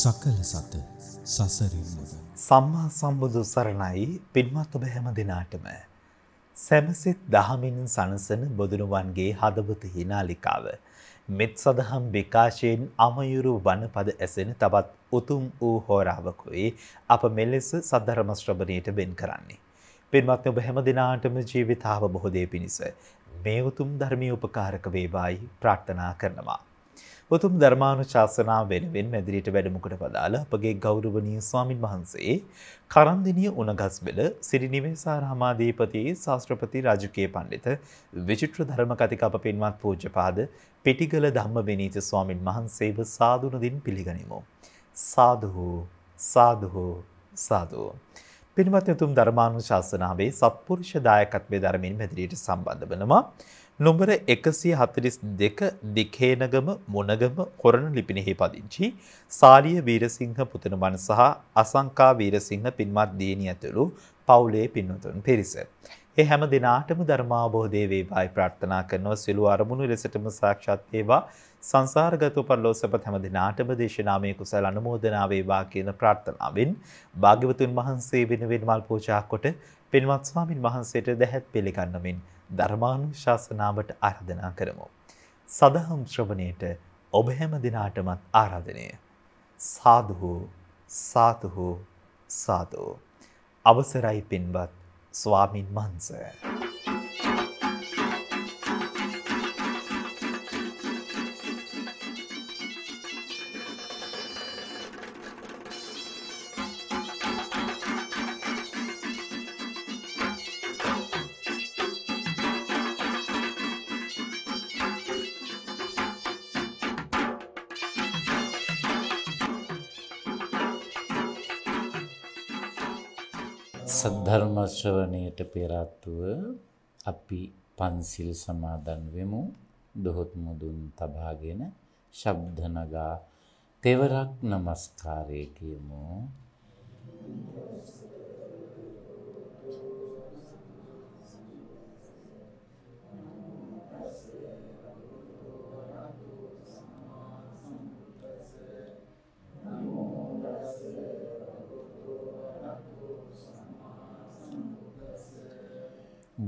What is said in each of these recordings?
සකල සත සසරින් මුද සම්මා සම්බුදු සරණයි පින්වත් ඔබ හැම දිනාටම සැමසෙත් දහමින් සනසන බොදුනුවන්ගේ හදවතෙහි නාලිකාව මෙත් සදහම් විකාශයෙන් අමයුරු වනපද ඇසෙන තවත් උතුම් වූ හෝරාවකුයි අප මෙලෙස සද්ධර්ම ශ්‍රවණයට බෙන් කරන්නේ පින්වත් ඔබ හැම දිනාටම ජීවිතාව බොහෝ දේ පිණිස මේ උතුම් ධර්මීය උපකාරක වේවායි ප්‍රාර්ථනා කරනවා උතුම් ධර්මානුශාසනා වෙනුවෙන් මැදිරියට වැඩමකට වදාළ අපගේ ගෞරවනීය ස්වාමින් වහන්සේ කරන්දිනිය උණගස්බෙල සිරිනිවේසාරාමාධිපති ශාස්ත්‍රපති රාජකීය පඬිත විචිත්‍ර ධර්ම කතික අප පින්වත් පූජ්‍යපාද පිටිගල ධම්මවිනීත ස්වාමින් වහන්සේව සාදුණුදින් පිළිගනිමු සාදු සාදු සාදු පින්වත් උතුම් ධර්මානුශාසනාවේ සත්පුරුෂ දායකත්වයේ ධර්මයෙන් මැදිරියට සම්බන්ධ වෙනවා නොඹර එකසිය හතරිස් දෙක දිකේනගම මොනගම කොරන ලිපිනෙහි පදිංචි සාලිය වීරසිංහ පුතනමන් සහ අසංකා වීරසිංහ පින්මත් දීනී ඇතුළු පවුලේ පින්වතුන් පිරිස. ඒ හැම දිනාටම ධර්මාබෝධය වේවායි ප්‍රාර්ථනා කරනව සිළු අරමුණු ලෙසටම සාක්ෂාත් වේවා සංසාරගතව පරලෝසපත හැම දිනාටම දේශනාමය කුසල අනුමෝදනා වේවා කියන ප්‍රාර්ථනාවෙන් භාග්‍යවතුන් වහන්සේ වෙනුවෙන් මල් පූජා කොට පින්වත් ස්වාමින් වහන්සේට දැහැත් පිළිගන්නමින් ධර්මානු ශාසනාවට ආරධනා කරමු. සදහම් ශ්‍රවණයට ඔබ හැම දිනාටමත් ආරාධනය. සාදුහෝ සාතුහෝ සාතෝ. අවසරයි පින්වත් ස්වාමින් මහන්ස. ශ්‍රවණයට පෙරත්ව අපි පන්සිල් සමාදන් වෙමු දොහොත් මුදුන් තබාගෙන ශබ්ද නගා තෙවරක් নমස්කාරය කියමු Thank you.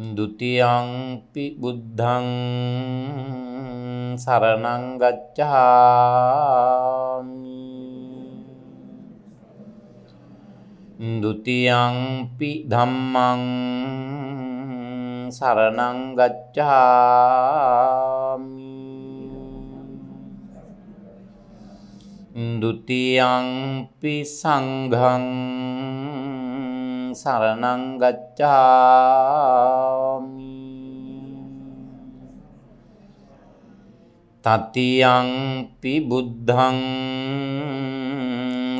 දුතියංපි බුද්ධං සරණං ගච්ඡාමි දුතියංපි ධම්මං සරණං ගච්ඡාමි දුතියංපි සංඝං සරණං ගච්ඡාමි ගච්ඡාමි තතියංපි බුද්ධං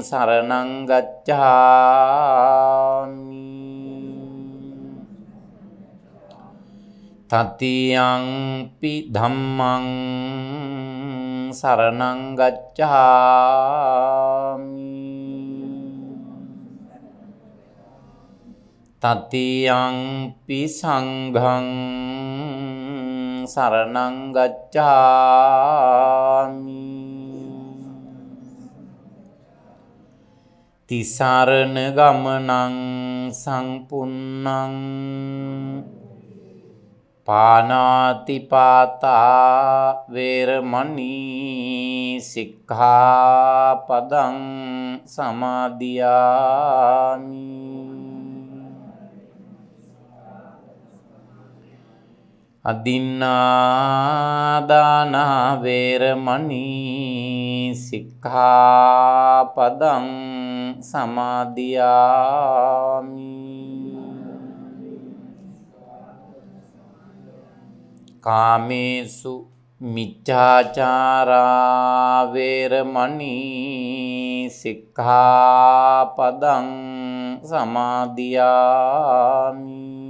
සරණං ගච්ඡාමි තතියංපි ධම්මං සරණං ගච්ඡාමි තතියංපි සංඝං සරණං ගච්ඡාමි තිසරණ ගමනං සංපුන්නං පානාතිපාතා වේරමණී සික්ඛාපදං සමාදියාමි අදින්නාදානාවේරමනී සික්ඛාපදං සමාධයාමි කාමේසු මිච්චාචාරාවේරමනී සික්ඛාපදං සමාධයාමි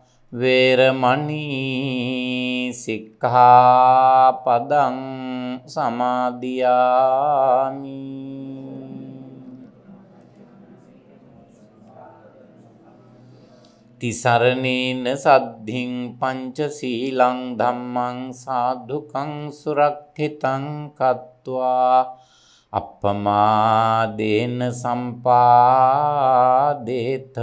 වේරමණී සික්ඛාපදං සමාදියාමි තිසරණේන සද්ධින් පංචශීලං ධම්මං සාදුකං සුරක්ෂිතං කତ୍වා අප්පමාදේන සම්පාදේත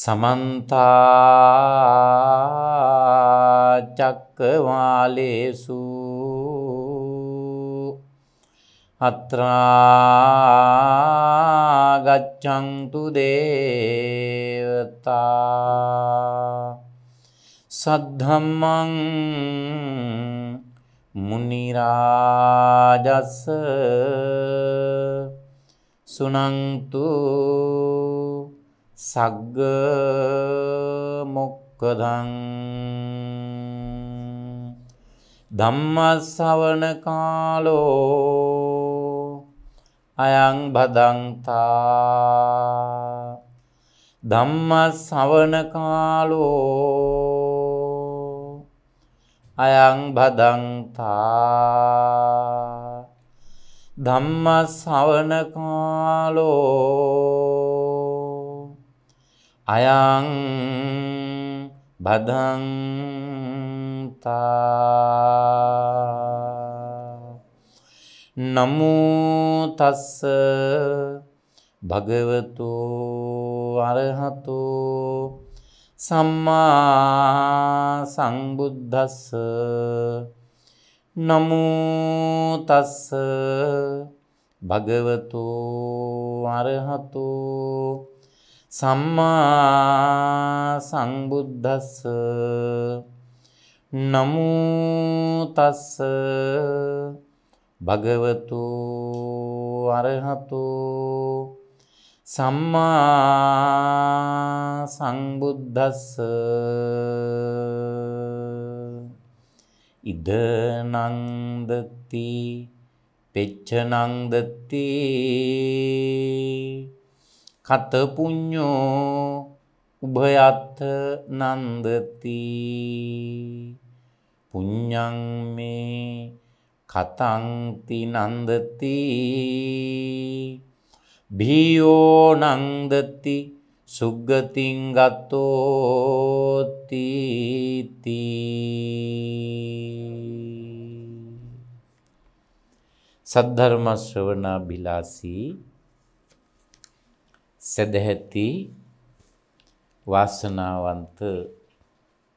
සමන්තාචක්කවාලේසු අත්‍රාගච්චන්තු දේවතා සද්ධම්මං මුනිරාජස්ස සුනන්තු සග්ග මොක්කදං ධම්මස්සවන කාලෝ අයං බදන්තා ධම්මස්සවන කාලෝ අයං බදන්තා ධම්මස්සවන කාලෝ අයං බදන්තා නමුතස්ස භගවතු අරහතු සම්මා සංබුද්ධස්ස නමුතස්ස භගවතු අරහතු සම්මා සංබුද්ධස්ස නමුතස්ස භගවතු අරහතු සම්මා සංබුද්ධස්ස ඉදනංදති පෙච්චනංදති කතපුඥ්ඥෝ උභයත්හ නන්දති පුඥ්ඥං මේ කතංති නන්දති භියෝ නන්දති සුග්ගතිංගතෝතිති සද්ධර්මශ්‍රවනා බිලාසී සදැහැති වාසනාවන්ත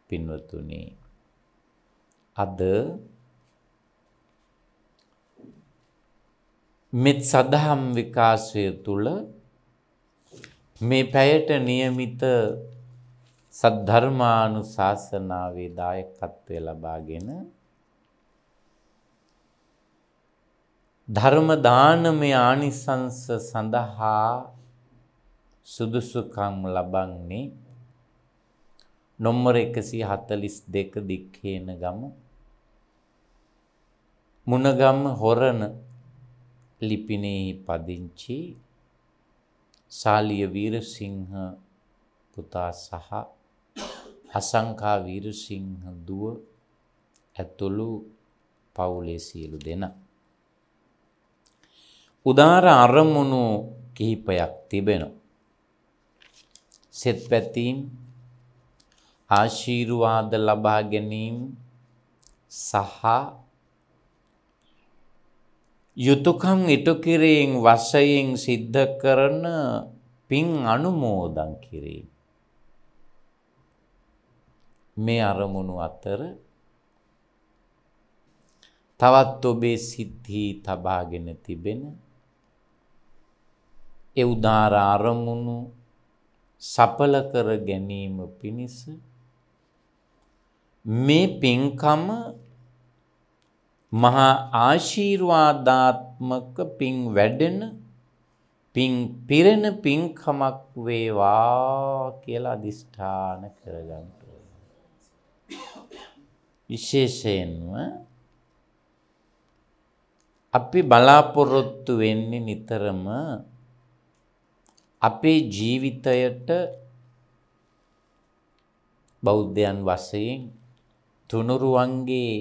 පින්වතුනි අද මෙත් සදහම් විකාශය තුළ මේ පැයට નિયમિત සද්ධර්මානුශාසනාවේ දායකත්වය ලබාගෙන ධර්ම දානමය ආනිසංස සඳහා සුදුසුකම් ලබන්නේ නොම්මර 142 දික්හේන ගම මුණගම් හොරණ ලිපිනේ පදිංචි සාලිය වීරසිංහ පුතා සහ අසංකා වීරසිංහ දුව ඇතුළු පවුලේ සියලු දෙනා උදාර අරමුණු කිහිපයක් තිබෙනවා සෙත් පැතීම් ආශීර්වාද ලබා ගැනීම සහ යුතුයකම් ඉටු කිරීම වශයෙන් සිද්ධ කරන පින් අනුමෝදන් කිරීම මේ අරමුණු අතර තවත් ඔබේ සිද්ධි තබාගෙන තිබෙන ඒ උදාර අරමුණු සඵල කර ගැනීම පිණිස මේ පින්කම මහා ආශීර්වාදාත්මක පින් වැඩෙන පින් පිරෙන පින්කමක් වේවා කියලා අදිෂ්ඨාන කරගන්න විශේෂයෙන්ම අපි බලාපොරොත්තු වෙන්නේ නිතරම අපේ ජීවිතයට බෞද්ධයන් වසයෙන් තුනුරුවන්ගේ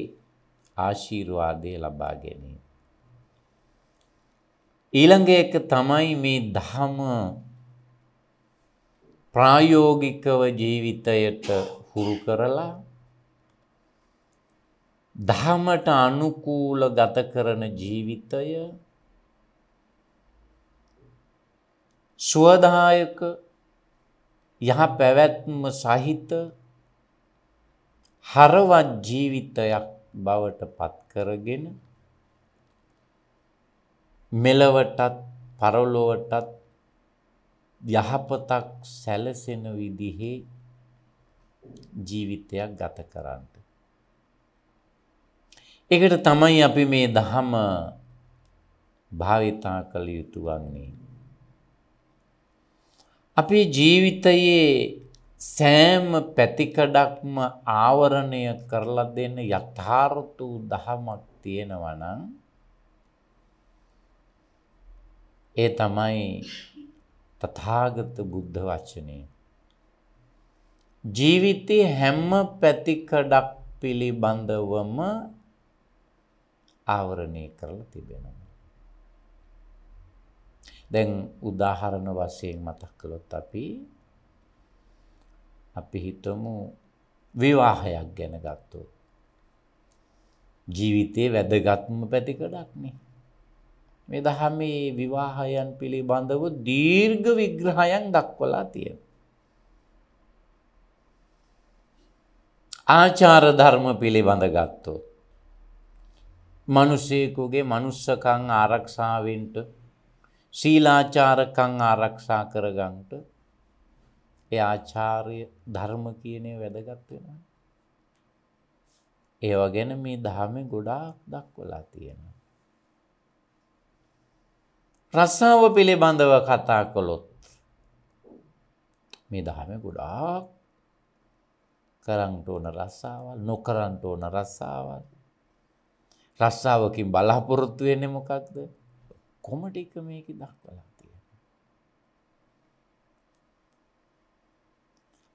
ආශීර්වාදය ලබා ගැනීම. ඊළඟ එක තමයි මේ දහම ප්‍රායෝගිකව ජීවිතයට හුරු කරලා දහමට අනුකූල ගත කරන ජීවිතය ස්වදායක යහ පැවැත්ම සහිත හරවත් ජීවිතයක් බවට පත්කරගෙන මෙලවටත් පරලොවටත් යහපතක් සැලසෙන විදිහේ ජීවිතයක් ගත කරන්න. එකට තමයි අපි මේ දහම භාවිතා කළ යුතු වන්නේ. අපි ජීවිතයේ සෑම පැතිකඩක්ම ආවරණය කරලා දෙන්න යථාර්ථ දහමක් තියෙනවනම් ඒ තමයි තථාගත බුද්ධ වචනය. ජීවිතේ හැම පැතිකඩක් පිළිබඳවම ආවරණය කරලා තිබෙනවා. දැන් උදාහරණ වශයෙන් මතක් කළොත් අපි අපි හිතමු විවාහයක් ගැන ගත්තොත් ජීවිතේ වැදගත්ම පැතිකඩක් නේ මේ දහමේ විවාහයන් පිළිබඳව දීර්ඝ විග්‍රහයන් දක්වලා තියෙනවා ආචාර ධර්ම පිළිබඳ ගත්තොත් මිනිසෙකුගේ manussකම් ආරක්ෂාවෙන්ට සීලාචාරකං ආරක්ෂා කරගන්නට ඒ ආචාර්ය ධර්ම කියනේ වැදගත් වෙනවා. ඒව ගැන මේ ධර්මයේ ගොඩාක් දක්වලා තියෙනවා. රස්සාව පිළිබඳව කතා කළොත් මේ ධර්මයේ ගොඩාක් කරන්ට ඕන රස්සාවල් නොකරන්ට ඕන රස්සාවල් රස්සාවකින් බලාපොරොත්තු වෙන්නේ මොකක්ද? කොමට එක මේක දක්වලා තියෙන.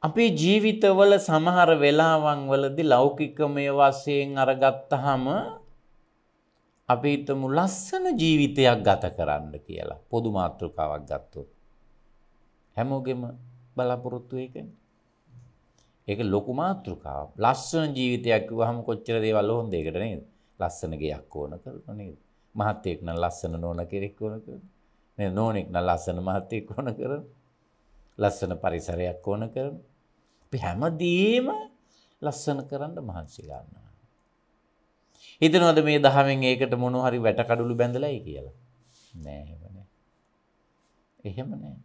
අපේ ජීවිතවල සමහර වෙලාවන් වලදි ලෞකිකමය වසයෙන් අරගත්තහම අපිතමු ලස්සන ජීවිතයක් ගත කරන්න කියලා පොදු මාතෘකාවක් ගත්තොත්. හැමෝගෙම බලාපොරොත්තු එකන. ඒක ලොකු මාතෘකාව ලස්සන ජීවිතයක් වහම කොච්චර දේවල් හොන් දෙකට නේද ලස්සනගේයක් ඕන කරන නේද. මහත්තයෙක්න ලස්සන නෝන කෙරෙක් ඕන කර නෝනෙක්න ලස්සන මහත්තයෙක් ඕන කර ලස්සන පරිසරයක් ඕන කරන අපි හැමදීම ලස්සන කරන්න මහන්සි ගන්නවා. හිතනවද මේ දහමෙන් ඒකට මොනු හරි වැටකඩුළු බැඳලයි කියලා නෑහෙමන එහෙම නෑ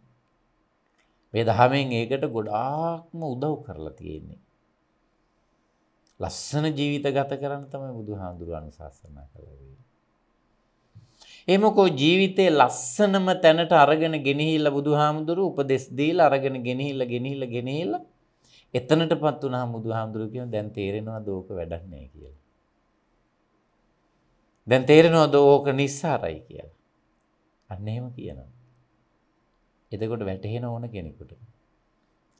මේ දහමෙන් ඒකට ගොඩාක්ම උදව් කරලා තියෙන්නේ ලස්සන ජීවිත ගත කරන්න තමයි බුදු හාමුදුරුවන් ශාසනා කළවේ එමකෝ ජීවිතයේ ලස්සනම තැනට අරගෙන ගෙනහිල්ල බුදුහාමුදුරු උපදෙස් දීලා අරගෙන ගෙනහිල්ල ගෙනහිල්ල ගෙනහිල්ල එතනටපත් වුණා බුදුහාමුදුරු කියන දැන් තේරෙනවා දෝක වැඩක් නැහැ කියලා. දැන් තේරෙනවා දෝක නිස්සාරයි කියලා. අන්න එහෙම කියනවා. එතකොට වැටහෙන ඕන කෙනෙකුට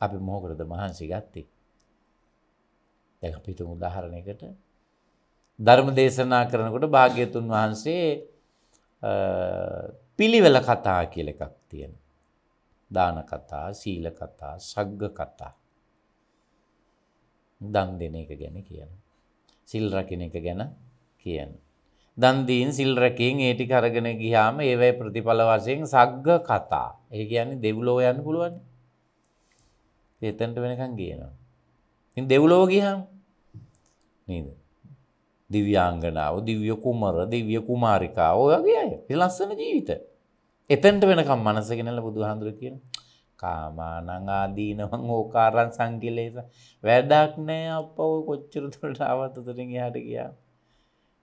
අපි මොහොකටද මහන්සි ගත්තේ? දැන් අපි තුමු උදාහරණයකට ධර්ම දේශනා කරනකොට භාග්‍යතුන් වහන්සේ පිළිවෙල කතා කියල එකක් තියෙන. දාන කතා සීල කතා සග්ග කතා. දන් දෙන එක ගැන කියන. සිල් රකින එක ගැන කියන. දන්දීන් සිල්රකින් ඒටි කරගෙන ගිහාම ඒවයි ප්‍රතිඵල වශයෙන් සග්ග කතා ඒ කියන්නේ දෙව්ලෝ යන්න පුළුවන් එතැන්ට වෙනකං කියනවා. දෙව්ලෝ ගිහම් නීද. දිව්‍යාංගනාව දිව්‍ය කුමර දිව්‍ය කුමාරිකා ඔයගේ අය ලස්සන ජීවිත. එතැන්ට වෙනකම් මනසගෙනල බුදුහාන්දුර කියන. කාමානං ආදීනවන් ඕකාරන් සංකිලේස වැඩක් නෑ අප ඔය කොච්චර තුරට අවත් අතරින් එහාට ගියා.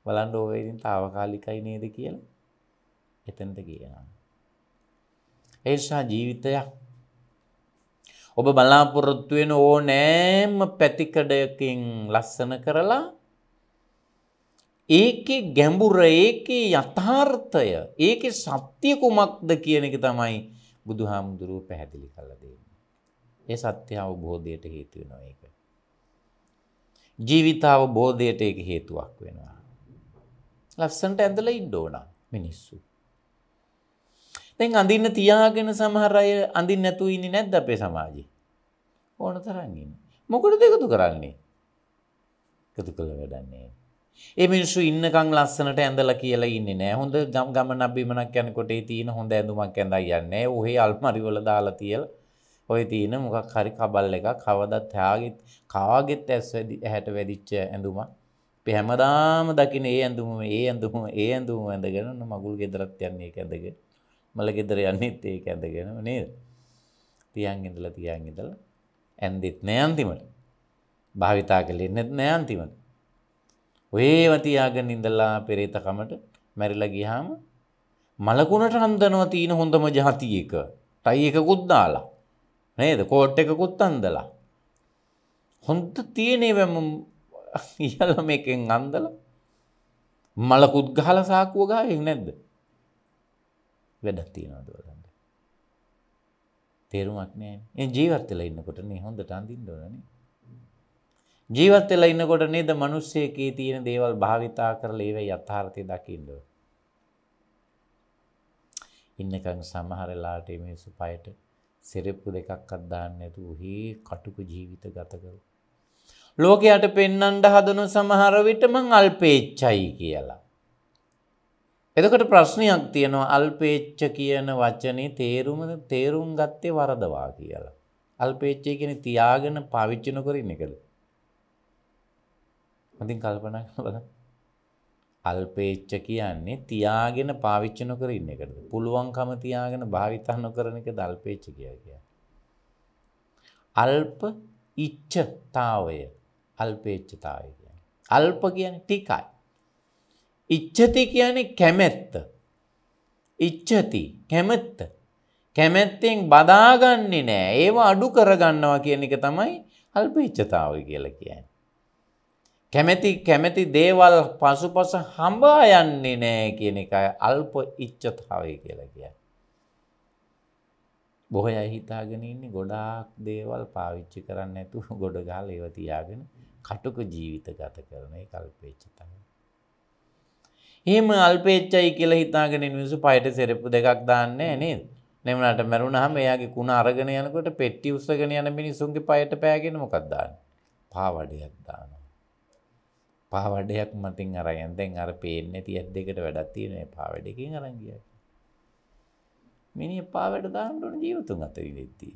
බලන්ඩ ඕවේදින් තාවකාලිකයි නේද කියලා එතනට කියනවා. ඒසා ජීවිතයක් ඔබ බලාපොරොත්තුවෙන ඕ නෑම පැතිකඩයකින් ලස්සන කරලා ඒකේ ගැඹුර ඒකේ යථාර්ථය ඒකේ සත්‍ය කුමක්ද කියන එක තමයි බුදුහාමුදුරුව පැහැදිලි කළ දෙන්නේ. ඒ සත්‍ය අවබෝධයට හේතු වෙනවා ඒක. ජීවිත අවබෝධයට ඒක හේතුවක් වෙනවා. ලස්සන්ට ඇඳලා ඉන්න ඕන මිනිස්සු. දැන් අඳින්න තියාගෙන සමහර අය අඳින්න නැතු ඉන්නේ නැද්ද අපේ සමාජේ? ඕන තරම් ඉන්නේ. මොකටද එකතු කරන්නේ? එකතු කළ වැඩන්නේ. එමිනිස්සු ඉන්නකං ලස්සනට ඇඳල කියල ඉන්න නෑ හොඳ ගම් ගමන බිමනක් යැනකොටේ තියෙන හොඳ ඇඳුමක් ඇඳ යන්න ඔහේ අල්මරිවල දාලා තියල් ඔය තියෙන මොකක් හරි කබල් එක කවදත් හයාගෙත් කාගෙත් ඇස් හැට වැදිච්ච ඇඳුමක් පහැමදාම දකින ඒ ඇඳුම ඒ ඇඳුම ඒ ඇඳුම ඇඳගෙන මගුල් ගෙදරත් යන්නේ ඇඳගෙන මල ගෙදර යන්නෙත් ඒක ඇඳගෙනම නේද තියන් ඉඳලා තියන් ඉඳලා ඇන්දිත් නෑ අන්තිමට භාවිතා කළේ නැත් නෑ අන්තිමට ඔයව තියාගෙන ඉඳලා පෙරේතකමට මැරිලා ගියාම මලකුණට හම්දනවා තියෙන හොඳම જાති එක. ටයි එකකුත් දාලා. නේද? කෝට් එකකුත් අන්දලා. හොඳ තියෙනේවම ඉහළ මේකෙන් අන්දලා මලකුත් ගහලා සාක්කුව ගහේ නැද්ද? වැඩක් තියනවාද බලන්න. තේරුමක් නෑ. ඒ ජීවත් වෙලා ඉන්නකොට නේ හොඳට අඳින්න ඕනනේ. ජීවත් වෙලා ඉන්නකොට නේද මිනිස්සෙකේ තියෙන දේවල් භාවිතා කරලා ඒවයි යථාර්ථය දකින්න. ඉන්නකන් සමහර ලාට මිනිස්සු පයට සෙරෙප්පු දෙකක්වත් දාන්න නැතුව හේ කටුක ජීවිත ගත කරනවා. ලෝකයට පෙන්නන්ඩ හදනු සමහර විටමං අල්පේච්චයි කියලා. එදකට ප්‍රශ්නයක් තියෙනවා අල්පේච්ච කියන වචනේ තේරුම තේරුම් ගත්තේ වරදවා කියලා. අල්පේච්චය කියෙන තියාගෙන පවිච්චන කරින් එකද. හොඳින් කල්පනා කරලා බලන්න. අල්පේච්ච කියන්නේ තියාගෙන පාවිච්චි නොකර ඉන්න එකද? පුළුවන්කම තියාගෙන භාවිතා නොකරන එක දල්පේච්ච කියලා කියන්නේ. අල්ප ඉච්ඡතාවය අල්පේච්ඡතාවය කියන්නේ. අල්ප කියන්නේ ටිකයි. ඉච්ඡති කියන්නේ කැමැත්ත. ඉච්ඡති කැමැත්ත. කැමැත්තෙන් බදාගන්නේ නෑ. ඒව අඩු කරගන්නවා කියන එක තමයි අල්පේච්ඡතාවය කියලා කියන්නේ. කැමැති කැමැති දේවල් පසුපස හඹා යන්නේ නෑ කියන එකයි අල්ප ඉච්චතාවය කියලා කිය. බොහොය හිතාගෙන ඉන්නේ ගොඩාක් දේවල් පාවිච්චි කරන්න ඇතු ගොඩ ගාල ඒවතියාගෙන කටුක ජීවිත ගත කරන කල්පේච්චතාව. එහෙම අල්පේච්චයි කියලා හිතාගෙන මිනිසු පයට සෙරප්පු දෙකක් දාන්නේ නේද. නෙමනට මැරුණහම එයාගේ කුණ අරගෙන යනකොට පෙට්ටි උස්සගෙන යන මිනිසුන්ගේ පයට පෑගෙන මොකක්දාන්න. පාවඩයක් දාන්න. පාවඩයක් මතින් අරයන් දැන් අර පේන්න තියත් දෙකට වැඩත් තියෙන පාවැඩකින් අරංගිය මිනි පාවැට දාන්නට ජීවතුන් අතරි දෙෙත්ති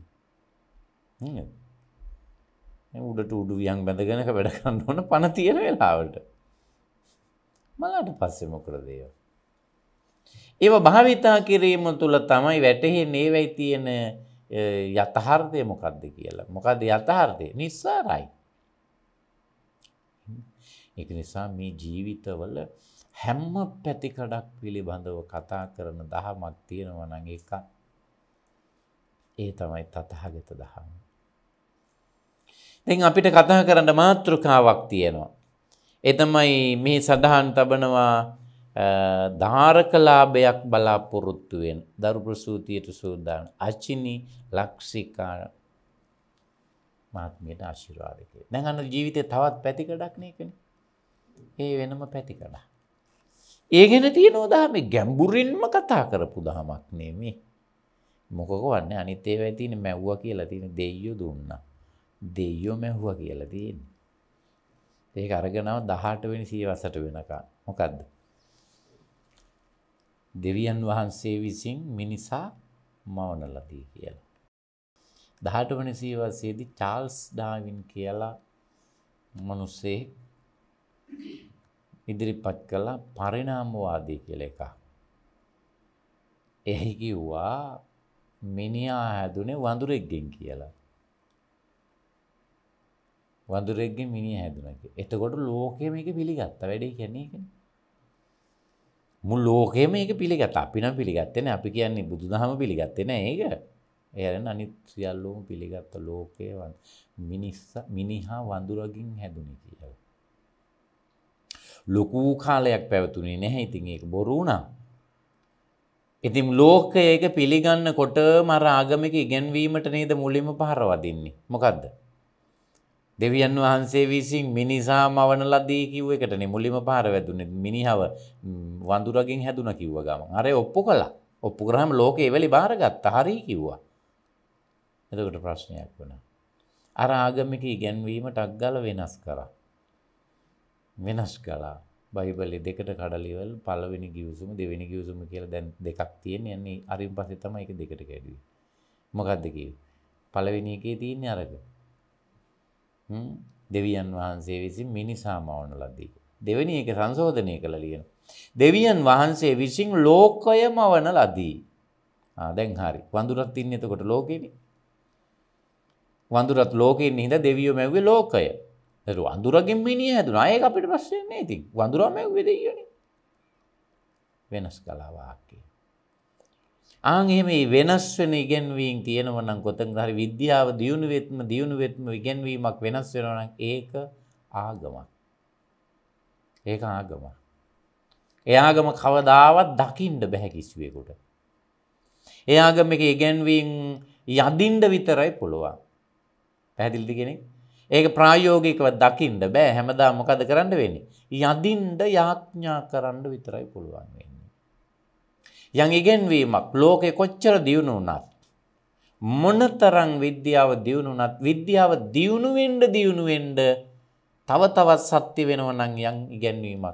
උඩට උඩු වියන් බැඳගෙනක වැඩ කරන්න ඕන පණ තියෙන වෙලාවට මලාට පස්සෙමොකර දේව ඒව භාවිතා කිරීම තුළ තමයි වැටහෙ නේවැයි තියෙන යතහර්දය මොකක්ද කියලා මොකද යතහර්දය නිසාරයි ඒක නිසා මේ ජීවිතවල හැම පැතිකඩක් පිළිබඳව කතා කරන දහමක් තියෙනවා නම් එකක් ඒ තමයි තථාගත දහම. දැන් අපිට කතා කරන්න මාතෘකාවක් තියෙනවා. ඒ තමයි මේ සඳහන් තබනවා ධාරකලාභයක් බලාපොරොත්තු වෙන දරු ප්‍රසූතියට සූදානම් අචිනි ලක්ෂිකා මාත්මියට ආශිර්වාද කියලා. දැන් අන්න ජීවිතේ තවත් පැතිකඩක් නේ ඒකනේ. ඒ වෙනම පැති කඩා. ඒ ගැන තියනෝ දහම ගැම්බුරින්ම කතා කරපු දහමක් නෙමි. මොකක වන්න අනිතේ වැතින මැව්ව කියලා තියෙන දෙයෝ දුන්න. දෙයෝ මැහුව කියලා තියෙන්. ඒක අරගෙනාව දහට වෙන සීවසට වෙනකා මොකක්ද. දෙවියන් වහන්සේ විසින් මිනිසා මවනලතිී කියලා. දහට වන සීවසේදි චාල්ස් ඩාවින් කියලා මනුස්සේ ඉදිරිපත් කළා පරිණාමවාදී කියලා එකක්. එහි කිව්වා මිනිහා හැදුනේ වඳුරෙක්ගෙන් කියලා. වඳුරෙක්ගෙන් මිනිහා හැදුනා කියලා. එතකොට ලෝකෙ මේක පිළිගත්තා. වැඩේ කියන්නේ ඒකනේ. මුළු ලෝකෙම මේක පිළිගත්තා. අපි නම් පිළිගත්තේ නැහැ. අපි කියන්නේ බුදුදහම පිළිගත්තේ නැහැ ඒක. එයරෙන් අනිත් සියල්ලෝම පිළිගත්ත ලෝකය මිනිස්ස මිනිහා වඳුරගින් හැදුනේ කියලා. ලොකූ කාලයක් පැවතුනේ නැහැ ඉතින් ඒක බොරුණා. ඉතින් ලෝකය ඒක පිළිගන්න කොට මර ආගමික ඉගැන්වීමට නේද මුලින්ම පහරවදින්නේ. මොකක්ද. දෙවියන් වහන්සේ විසින් මිනිසා මවන ලදී කිව් එකටනේ මුලිම පාර වැදුනේ මිනිහව වඳුරගෙන් හැදුන කිව්ව ගමන්. අර ඔප්පු කළා. ඔප්පු කරාම ලෝකේ එවලි බාරගත්ත. හරි කිව්වා. එතකොට ප්‍රශ්නයක් වුණා. අර ආගමික ඉගැන්වීමට අග්ගල වෙනස් කරා. වෙනස් කලා බයිබලි දෙකට කඩලිවල් පලවෙනි ගිවසුම දෙවෙනි ගිවසුම කියලා දැන් දෙකක් තියෙන යන්නේ අරින් පසෙ තම එක දෙකට කැඩුව මොකක්දක පලවෙනි එකේ තියන්නේ අරක දෙවියන් වහන්සේ විසින් මිනිසා මවන ලද්දී දෙවැනි එක සංශෝධනය කළ ලියන දෙවියන් වහන්සේ විසින් ලෝකය මවන ලදී දැන් හරි වඳුරත් තින්න එතකොට ලෝකෙන වඳුරත් ලෝකෙන් හිද දෙවියෝ මැවේ ලෝකය නැතු අඳුරගෙන් මිනිය හැදුන අය අපිට ප්‍රශ්යන්නේ ඉතින් වඳුරම වෙදගෙන වෙනස් කලාවාකේ. ආන් එහෙම වෙනස් වෙන ඉගෙන්වීම් තියෙනවනම් කොතන හරි විද්‍යාව දියුණු වෙත්ම දියුණු වෙත්ම ඉගෙන්වීමක් වෙනස් වෙනවා නම් ඒක ආගමක්. ඒක ආගමක්. ඒ ආගම කවදාවත් දකින්න බෑ කිසිවෙකුට. ඒ ආගම එක ඉගෙන්වීම් යදින්ඩ විතරයි පුළුවන්. පැහැදිලිද කෙනෙක්? ඒක ප්‍රායෝගිකව දකිින්ට බෑ හැමදා මොකද කරන්න වෙන්නේ. යදින්ට යාඥා කරන්න විතරයි පුළුවන් වෙන්නේ. යං ඉගෙන්වීමක් ලෝකෙ කොච්චර දියුණු වනත්. මොනතරං විද්‍යාව දියුණුනත් විද්‍යාව දියුණුවෙන්ඩ දියුණුවෙන්ඩ තව තවත් සත්‍ය වෙනවනං යං ඉගැන්වීමක්.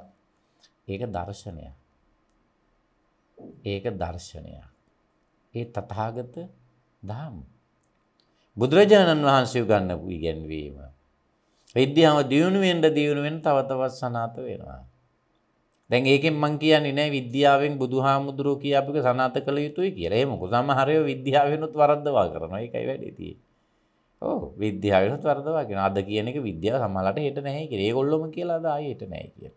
ඒක දර්ශනය. ඒක දර්ශනයක්. ඒ තතාගත දහම්. බුදුරජාණන් වහන්සේ උගන්වපු ඉගැන්වීම. විද්‍යාව දියුණු වෙන්න දියුණු වෙන්න තව තවත් සනාත වෙනවා. දැන් ඒකෙන් මං කියන්නේ නෑ විද්‍යාවෙන් බුදුහාමුදුරුවෝ කියපුක සනාත කළ යුතුයි කියලා. ඒ මොකද සමහරව විද්‍යාවෙනුත් වරද්දවා කරනවා. ඒකයි වැඩේ තියෙන්නේ. ඔව් විද්‍යාවෙනුත් වරද්දවා කරනවා. අද කියන එක විද්‍යාව සමහරට හෙට නැහැ කියලා. ඒගොල්ලොම කියලා අද ආයේ හෙට නැහැ කියලා.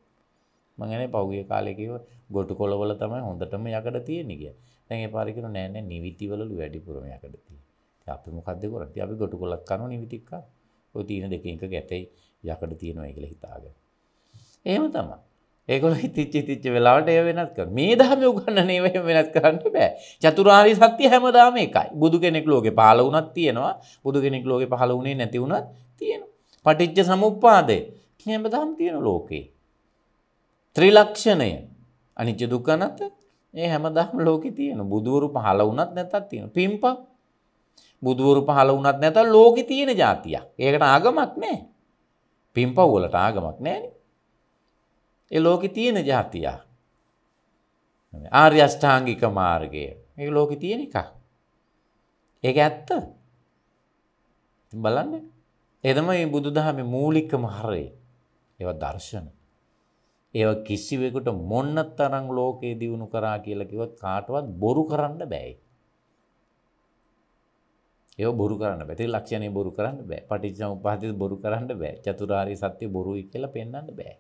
මං කියන්නේ පහුගිය කාලේ කිව්ව ගොටු කොළවල තමයි හොඳටම යකඩ තියෙන්නේ කියලා. දැන් ඒ පාරේ කියනවා නෑ නෑ නිවිතිවලු වැඩිපුරම යකඩ තියෙන්නේ. අපි මොකක්ද කරන්නේ අපි ගොටු කොලක් කනෝනේ විටික්ක ඔය තීන දෙකේ එක ගැටෙයි යකඩ තියෙනවා කියලා හිතාගෙන එහෙම තමයි ඒකොල හිතිච්චි තිච්ච වෙලාට එය වෙනත් කර මේ දහම උගන්න නේවය වෙනත් කරන්න බෑ චතුරාරි සත්‍යය හැමදාම එකයි බුදු කෙනෙක් ලෝක පාල වනත් තියෙනවා බුදු කෙනෙක් ලෝක පහල වුණේ නැතිවුණත් තියෙන පටිච්ච සමුපාදය හැමදාම් තියෙන ලෝකේ ත්‍රිලක්ෂණය අනිච්ච දුකනත ඒ හැමදාම් ලෝක තියෙන බුදුවරු පහල වනත් නැතත් තියෙන පිම්පක් බුදුවරු පහල වනත් නැත ලෝකෙ තියෙන ජාතියක් ඒකට ආගමක් නෑ පිම්පව්වලට ආගමක් නෑන එ ලෝකෙ තියෙන ජාතියා ආර්යෂ්ඨාංගික මාර්ගය ඒ ලෝක තියෙන එක ඒක ඇත්ත බලන්න එදම මේ බුදු දහම මූලික මහරේ ඒව දර්ශන ඒව කිසිවෙකුට මොන්න තරං ලෝකයේ දියුණු කරා කියලකිවත් කාටවත් බොරු කරන්න බැයි ඒ බොරු කරන්න බැති ලක්ෂණය බොරු කරන්න බෑ පටිච්ච උපාති බොරු කරන්න බෑ චතුරාරි සත්‍යය බොරුයි කියලා පෙන්න්න බෑ.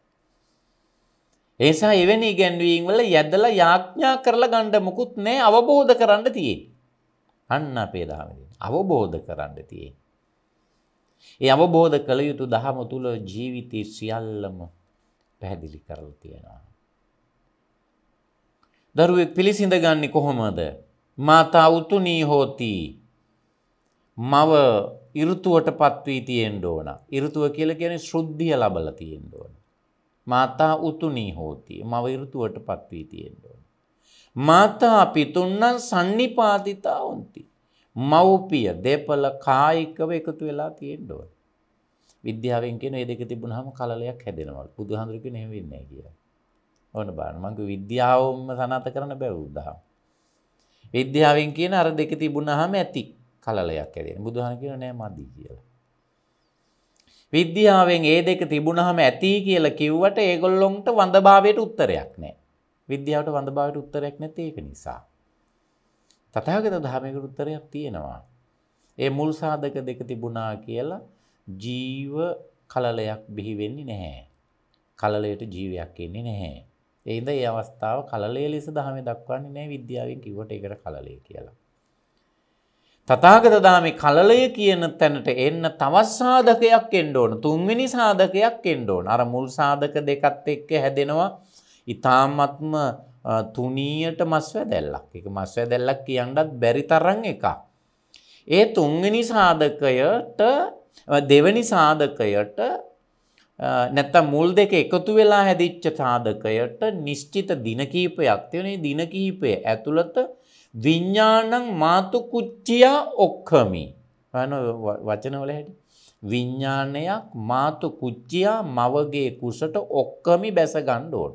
ඒසා එවැනි ඉගැන්වීම් වල යැදල යාඥා කරලා ගණ්ඩ මුකුත් නෑ අවබෝධ කරන්න තියෙන්. අන්න අපේ දහමදින් අවබෝධ කරන්න තියෙන්. ඒ අවබෝධ කළ යුතු දහම තුළ ජීවිතය සියල්ලම පැහැදිලි කරල තියෙනවා. දරුවෙක් පිළිසිඳ ගන්නේ කොහොමද. මාතා උතුනී හෝතිී මව ඉරුතුවට පත්වී තියෙන් ඕන. ඉරුතුව කියල කියන ශුද්ධිය ලබල තියෙන් ඕන. මාතා උතුනී හෝතිය මව ඉරුතුවට පත්වී තියෙන් ඕන. මාතා පිතුන්නන් සන්නිපාතිතා උන්ති. මව්පිය දෙපල කායිකව එකතු වෙලා තියෙන් ඕන. විද්‍යාවෙන් කියෙන එදක තිබුණහම කලයක් හැදෙනවල් බුදුහන්දුරක නෙවෙන්න කිය. ඕන බානමංක විද්‍යාවම සනාත කරන බැවුද්දහම්. විද්‍යාවෙන් කියන අර දෙක තිබුණහම ඇති කලලයක් ඇදෙන බුදුහන කියන නෑ මදි කියලා. විද්‍යාවෙන් ඒ දෙක තිබුණහම ඇති කියලා කිව්වට ඒගොල්ලොන්ට වඳභාවයට උත්තරයක් නෑ. විද්‍යාවට වඳභාවයට උත්තරයක් නැති ඒක නිසා. තතාගත දහමකට උත්තරයක් තියෙනවා. ඒ මුල් සාධක දෙක තිබුණා කියලා ජීව කලලයක් බිහිවෙන්නේ නැහැ. කලලයට ජීවයක් එන්නේ නැහැ. එයිද ඒ අවස්ථාව කලලය ලෙස දහමේ දක්වන්නේ නැහැ විද්‍යාවෙන් කිව්වට ඒකට කලලය කියලා. තතාගතදාමි කලලය කියන තැනට එන්න තවත් සාධකයක් එන්න ඕන තුන්වෙනි සාධකයක් එන්න ඕන අර මුල් සාධක දෙකත් එක්ක හැදෙනවා ඉතාමත්ම තුනීයට මස්වැදැල්ලක් එක මස්වැදැල්ලක් කියන්නත් බැරි තරන් එකක්. ඒ තුන්වෙනි සාධකයට දෙවැනි සාධකයට නැත්තම් මුල් දෙක එකතු වෙලා හැදිච්ච සාධකයට නිශ්චිත දිනකීපයක් තියෙනේ දිනකීපය ඇතුළත විඤ්ඥානං මාතු කුච්චියා ඔක්කමි යන වචනවල හැටි. විඤ්ඥානයක් මාතු කුච්චියා මවගේ කුසට ඔක්කමි බැස ගණ්ඩෝට.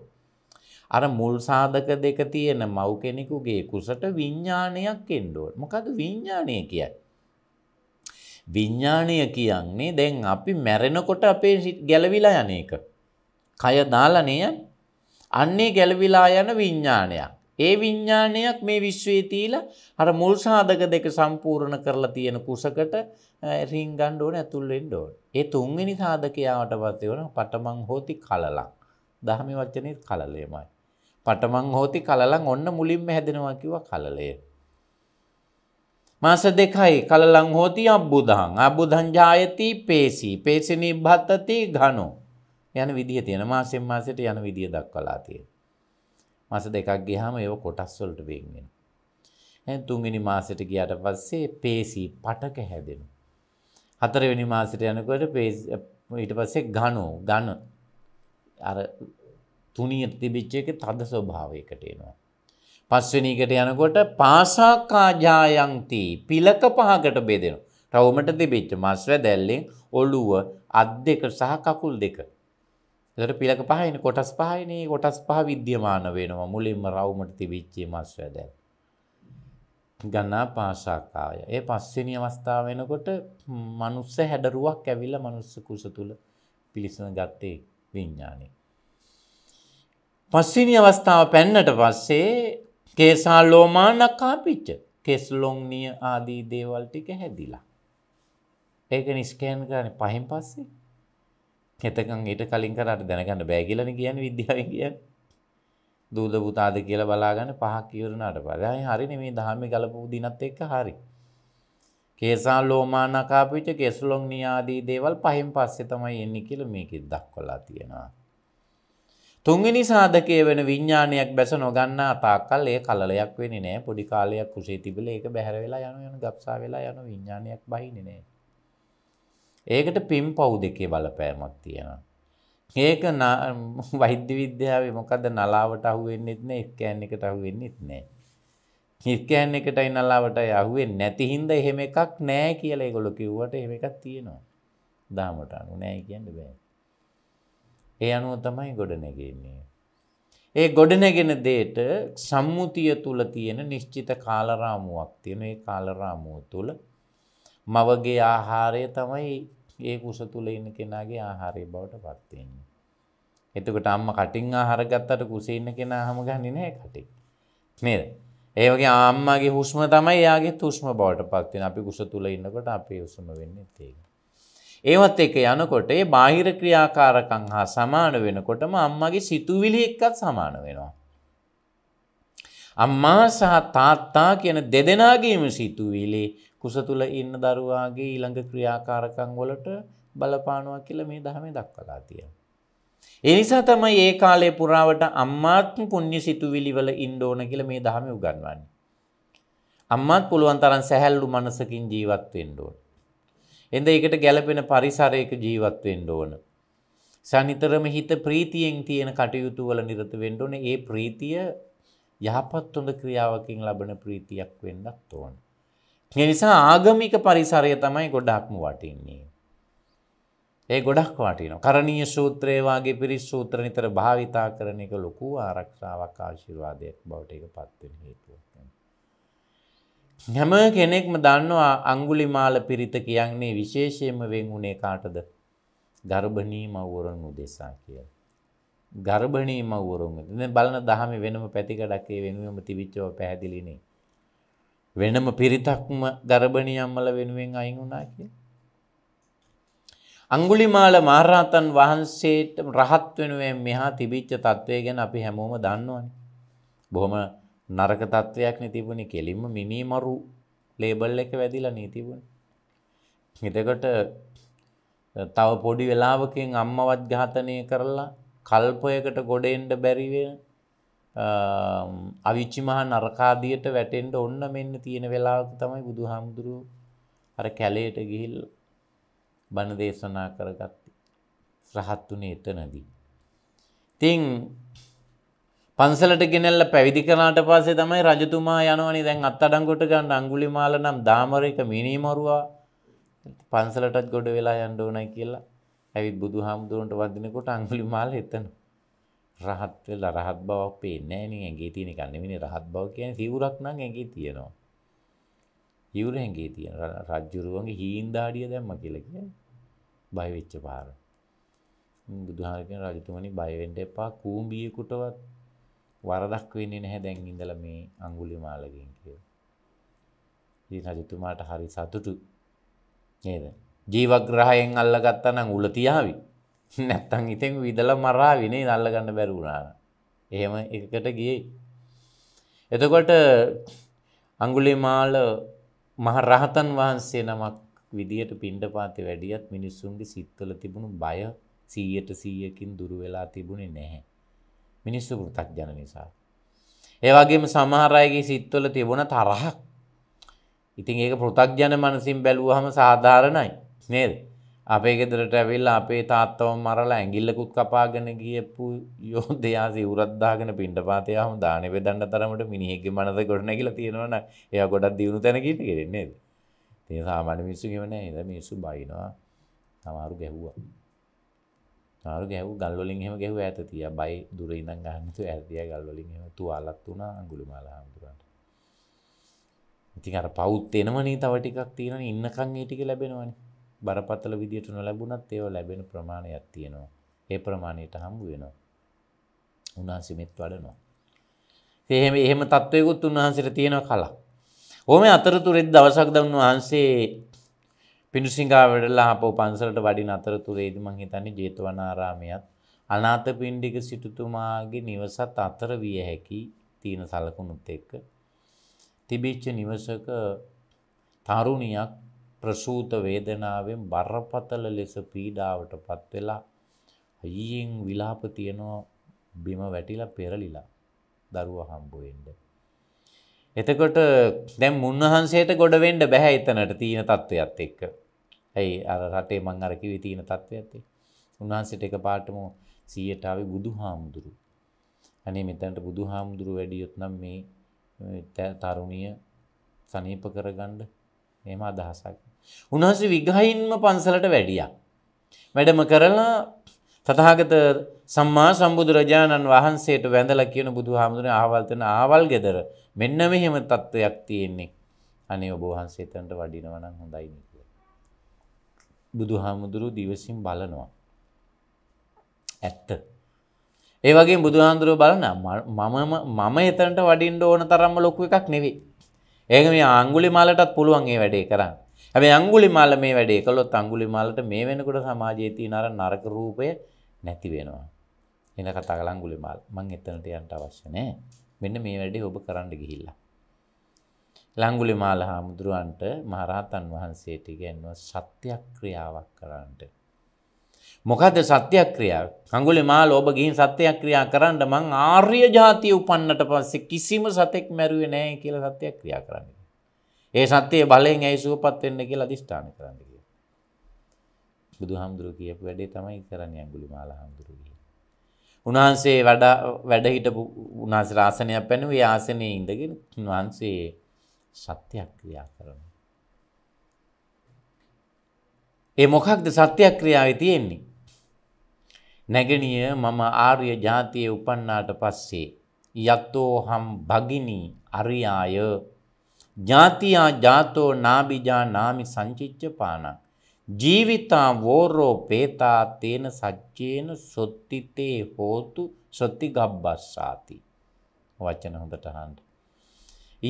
අර මුල් සාධක දෙක තියෙන මව් කෙනෙකුගේ කුසට විඤ්ඥානයක් එන්ඩෝට මොකද විඤ්ඥානය කියයි. විඤ්ඥානය කියන්නේ දැන් අපි මැරෙනකොට අපේ ගැලවිලා යන එක. කය දාලනය අන්නේ ගැලවිලා යන විඤ්ඥානයක්. ඒ විඤ්ඥානයක් මේ විශ්වයේ තීල හර මුල් සාධක දෙක සම්පූර්ණ කරලා තියෙන කුසකට රිංගන්්ඩෝන ඇතුල්ලෙන්ඩෝන්. ඒ තුන්ගනි සාධකයාවට පත්ය වන පටමං හෝති කලලං. දහමි වච්චනත් කලලේමයි. පටමං හෝති කලලං ඔන්න මුලින්ම හැදෙනවකිව කලලය. මාස දෙකයි කලලං හෝති අබ්බුදහන් අබුධංජායති පේසි පේසිනී භත්තති ගනු යන විදිහ තියෙන මාසෙන් මාසට යන විදිිය දක් කලා තියෙන. මාස දෙකක් ගියාම ඒව කොටස් වලට වෙන් වෙනවා. එහෙන් තුන්වෙනි මාසෙට ගියාට පස්සේ පේසි පටක හැදෙනවා. හතරවෙනි මාසෙට යනකොට ඊට පස්සේ ඝනෝ ඝන අර තුනියට තිබිච්ච එක තද ස්වභාවයකට එනවා. පස්වෙනි එකට යනකොට පාසාකාජායන්ති පිලක පහකට බෙදෙනවා. රවුමට තිබිච්ච මස්වැදැල්ලෙන් ඔළුව අත් දෙක සහ කකුල් දෙක එතකොට පිලක පහයිනේ කොටස් පහයිනේ කොටස් පහ විද්‍යමාන වෙනවා මුලින්ම රවුමට තිබිච්ච මාස්වැද ගන්නා පාශාකාය ඒ පස්වෙනි අවස්ථාව වෙනකොට මනුස්ස හැඩරුවක් ඇවිල්ලා මනුස්ස කුස තුල පිලිසන ගත්තේ විඥානේ පස්සිනි අවස්ථාව පැන්නට පස්සේ කේසා ලෝමානකාපිච්ච කෙස්ලොංනිය ආදී දේවල් ටික හැදිලා. ඒක නිස්කෑන් කරන පහෙන් පස්සේ එතකන් ඊට කලින් කරට දැනගන්න බෑගිලන කියන විද්‍යාව කිය දූද පුතාද කියල බලාගන්න පහක් කියවරණට පදයි හරින මේ දහමි ගලපු දිනත් එක්ක හරි. කේසා ලෝමානකාපිට කෙසුලොන් නියාදී දේවල් පහින් පස්සෙ තමයි එන්න කියල මේකෙත් දක්කොලා තියෙනවා. තුන්ගනි සාධකය වෙන විඤ්ඥානයක් බැස නොගන්නා තාකල් ඒ කලයක් වෙන නෑ පොඩි කාලයක් කුසේ තිබල ඒක බැහැරවෙලා යන යන ගක්සා වෙලා යන විඤ්ඥානයක් බහිනනේ. ඒකට පින් පව් දෙකේ බලපෑමක් තියෙනවා. ඒක වෛද්‍ය විද්‍යාවේ මොකද නලාවට අහුවෙන්නෙත් නෑ ස්කෑන් එකට අහුවෙන්නෙත් නෑ. ස්කෑන් එකටයි නලාවටයි අහුවෙන්නේ නැති හින්දා එහෙම එකක් නෑ කියලා ඒගොල්ලෝ කිව්වට එහෙම එකක් තියෙනවා. දාමට අනු නෑ කියන්න බෑ. ඒ අනුව තමයි ගොඩනැගෙන්නේ. ඒ ගොඩනැගෙන දේට සම්මුතිය තුළ තියෙන නිශ්චිත කාලරාමුවක් තියෙන ඒ කාලරාමුව තුළ මවගේ ආහාරය තමයි ඒ කුස තුළ ඉන්න කෙනාගේ ආහාරය බවට පත්වෙන්නේ. එතකට අම්ම කටින් ආහාර ගත්තට කුසේන්න කෙනා හම ගන්නේ නෑ කටි. නේද. ඒවගේ ආම්මගේ හුස්ම තමයි යාගේ තුෂ්ම බවට පත්වෙන අපි කුස තුළ ඉන්නකොට අපි උසුම වෙන්න තේ. ඒවත් එක යනකොට ඒ බාහිර ක්‍රියාකාරකං හා සමාන වෙනකොටම අම්මගේ සිතුවිලි එක්කත් සමාන වෙනවා. අම්මා සහ තාත්තා කියන දෙදෙනගේම සිතුවිලි කුස තුළ ඉන්න දරුවාගේ ඊළඟ ක්‍රියාකාරකං වලට බලපානවා කියල මේ දහමේ දක්වලා තිය. එනිසා තමයි ඒ කාලේ පුරාවට අම්මාත්ම පුුණ්්‍ය සිතුවිලිවල ඉන්ඩෝන කියල මේ දහම උගන්වන්න. අම්මාත් පුළුවන් තරන් සැහැල්ලු මනසකින් ජීවත්වෙන්ඩෝන්. එඳ එකට ගැලපෙන පරිසරයක ජීවත්වෙන්ඩ ඕන. සනිතරම හිත ප්‍රීතියෙන් තියෙන කටයුතු වල නිරත වෙන්ඩෝන ඒ ප්‍රීතිය යහපත් හොඳ ක්‍රියාවකින් ලබන ප්‍රීතියක් වෙන්නත් ඕන. නිසා ආගමික පරිසරය තමයි ගොඩක්ම වටින්නේ. ඒ ගොඩක් වටින කරණීය සූත්‍රයවාගේ පිරිස් සූත්‍ර නිතර භාවිතා කරන එක ලොකු ආරක්ෂාවක් ආශිර්වාදයක් බවට එක පත්වෙන හේතුවක්. හැම කෙනෙක්ම දන්නවා අංගුලිමාල පිරිත කියන්නේ විශේෂයෙන්ම වෙන් වුණේ කාටද ගර්භණී මව්වරුන් උදෙසා කියලා. ගර්භණී මව්වරුන්. දැන් බලන දහමේ වෙනම පැතිකඩක් ඒ වෙනුවෙන්ම තිබිච්චව පැහැදිලිනේ. වෙනම පිරිතක්ම ගරභණියම්මල වෙනුවෙන් අයින් වුණා කිය. අංගුලිමාල මහරහතන් වහන්සේට රහත් වෙනුවෙන් මෙහා තිබිච්ච තත්ත්වය ගැන අපි හැමෝම දන්නවන. බොහොම නරක තත්ත්වයක් නිතිබුණි කෙලින්ම මිනිමරු ලේබල් එක වැදිලා නීතිබුණ. හිතකොට තව පොඩි වෙලාවකින් අම්මවත් ඝාතනය කරලා කල්පයකට ගොඩෙන්ඩ බැරිවෙන අවිච්චිමහා නරකාදියට වැටෙන්ට ඔන්න මෙන්න තියෙන වෙලාවක තමයි බුදු හාමුදුරු අර කැලේට ගිහිල් බණ දේශනා කරගත්ති රහත් වනේ එතනදී. තිං පන්සලට ගෙනෙල්ල පැවිදි කරාට පස්සේ තමයි රජතුමා යනවනි දැන් අත් අඩංගොට ගන්න අංගුලි මාල නම් දාමරක මිනීමරුවා පන්සලටත් ගොඩ වෙලා යන්න ඕනයි කියලා ඇවිත් බුදු හාමුදුරුවන්ට වදිනකොට අංගුලි මාල එතනවා. රහත් වෙලා රහත් බවක් පේන්නේ නැහැ නේ ඇඟේ තියෙන එක නෙවෙයි රහත් බව කියන්නේ සිවුරක් නම් ඇඟේ තියෙනවා. ඉවුර ඇඟේ තියෙන රජ්ජුරුවන්ගේ හීන් දාඩිය දැම්ම කියලා කියන්නේ බය වෙච්ච පාර. බුදුහාම කියන රජතුමනි බය වෙන්න එපා කූඹියෙකුටවත් වරදක් වෙන්නේ නැහැ දැන් ඉඳලා මේ අඟුලිමාලගෙන් කියලා. ඉතින් රජතුමාට හරි සතුටු නේද? ජීවග්‍රහයෙන් අල්ලගත්තා නම් උල තියාවි. නැත්තං ඉතින් විදල මරා විනේ නල්ලගන්න බැරවුණාන. එහෙම එකකට ගියයි. එතකොට අංගුලිමාල මහරහතන් වහන්සේ නමක් විදියට පින්ඩ පාති වැඩියත් මිනිස්සුන්ගේ සිත්තල තිබුණු බය සීයට සීයකින් දුරු වෙලා තිබුණේ නැහැ. මිනිස්සු පෘතක් ජන නිසා. ඒවගේම සමහරයගේ සිත්වල තිබුණ තරහක්. ඉතින් ඒක පෘතක් ජන මනසින් බැලූහම සාධාරණයි නේද. අපේ ගෙදරට ඇවිල් අපේ තාත්තවම් මරලා ඇගිල්ලකුත් කපාගෙන ගියපු යෝ දෙයා සිවරද්දාගෙන පින්ට පාතයාම දාන වෙදන්න තරමට මිනිහෙක්ගේ මනස ගොඩන කියලා තියෙනවන එය ගොඩක් දියුණු තැනකට කෙරෙන්නේ තිය සාමාන මිස්සු ගෙවන එද මිස්සු බයිනවා තමාරු ගැහ්වා තමාරු ගැහ් ගල්ලින් හම ගැහ් ඇත තිය බයි දුර ඉඳන් ගන්නතු ඇතිය ගල්ලින් හම තුවාලත් වුණ අගුළු මලාහාමුදුරන්ට ඉතින් අර පෞත් එනවනේ තවටිකක් තියෙන ඉන්නකං ඒටික ලැබෙනවනේ බරපතල විදියට නොලැබුණත් ඒව ලැබෙන ප්‍රමාණයක් තියෙනවා. ඒ ප්‍රමාණයට හම්බ වෙනවා. උන්වහන්සේ මෙත් වඩනවා. එහෙම එහෙම තත්ත්වයකුත් උන්වහන්සේට තියෙන කලක්. ඕම අතරතුරෙත් දවසක් දන් වහන්සේ පිණුසිංහා වැඩලා අපෝ පන්සලට වඩින අතරතුරේදී මං හිතන්නේ ජේතවනාරාමයත් අනාථ පිණ්ඩික සිටුතුමාගේ නිවසත් අතර විය හැකි තියෙන සලකුණුත් එක්ක තිබිච්ච නිවසක තරුණියක් ප්‍රසූත වේදනාවෙන් බරපතල ලෙස පීඩාවට පත් වෙලා අයියෙන් විලාප තියනවා බිම වැටිලා පෙරලිලා දරුවා හම්බ වෙන්න. එතකොට දැන් මුන්නහන්සේට ගොඩ වෙන්න බෑ එතනට තීන තත්වයක් එක්ක. ඇයි අර රටේ මං අර කිව්වේ තීන තත්වයක් ඒ. උන්වහන්සේට එකපාරටම 100ට ආවේ බුදුහාමුදුරු. අනේ මෙතනට බුදුහාමුදුරු වැඩියොත් නම් මේ තරුණිය සනීප කරගන්න එම අදහසක්. උන්වහන්සේ විගහින්ම පන්සලට වැඩිය. වැඩම කරලා තතහාගත සම්මා සම්බුදුරජාණන් වහන්සේට වැඳල කියන බුදු හාමුදුරන ආවල්තන ආවල් ගෙදර මෙන්න මෙහෙම තත්ත්වයක් තියෙන්නේ අනේ ඔබහන්සේතන්ට වඩිනවනන් හොඳයිනි. බුදු හාමුදුරු දිවසින් බලනවා. ඇත්ත. ඒවගේ බුදුහාන්දුරුව බලන මම එතනට වඩින්ඩ ඕන තරම්ම ලොකු එකක් නෙවෙේ ඒක මේ අංගුලි මාලටත් පුළුවන්ගේ වැඩේ කරන්න. ඇැ අංගුලි මාල මේ වැඩේ කළොත් අංගුලි මාලට මේ වෙනකොට සමාජයති නර නරක රූපය නැති වෙනවා. එන කතා කළංගුලි මාල් මං එතනට යන්ට අවශ්‍යනෑ මෙන්න මේ වැඩේ ඔබ කරන්න ගිහිල්ලා. ලංගුලි මාල හාමුදුරුවන්ට මහරහතන් වහන්සේට ගැන්ව සත්‍යයක් ක්‍රියාවක් කරන්නට. මොකද සත්‍යක්‍රියාව. කඟුලි මා ලෝබ ගිහින් සත්‍යක්‍රියා කරන්න මං ආර්ය ජාතිය උපන්නට පස්සේ කිසිම සතෙක් මැරුවේ නැහැ කියලා සත්‍යක්‍රියා කරන්න. ඒ සත්‍යයේ බලයෙන් ඇයි සුවපත් වෙන්න කියලා අදිෂ්ඨාන කරන්න කියලා. බුදුහාමුදුරුවෝ කියපු වැඩේ තමයි කරන්නේ අඟුලි මාලා හාමුදුරුවෝ. උන්වහන්සේ වැඩ වැඩ හිටපු උන්වහන්සේ ආසනයක් පැනුවේ ආසනයේ ඉඳගෙන උන්වහන්සේ සත්‍යක්‍රියා කරනවා. ඒ මොකක්ද සත්‍යක්‍රියාවේ තියෙන්නේ? නැගණිය මම ආර්ය ජාතියේ උපන්නාට පස්සේ යත්තෝ හම් භගිනී අරියාය ජාතියා ජාතෝ නාබිජා නාමි සංචිච්ච පානං ජීවිතා වෝරෝ පේතා තේන සච්චේන සොත්තිතේ හෝතු සොත්ති ගබ්බස්සාති වචන හොඳට අහන්න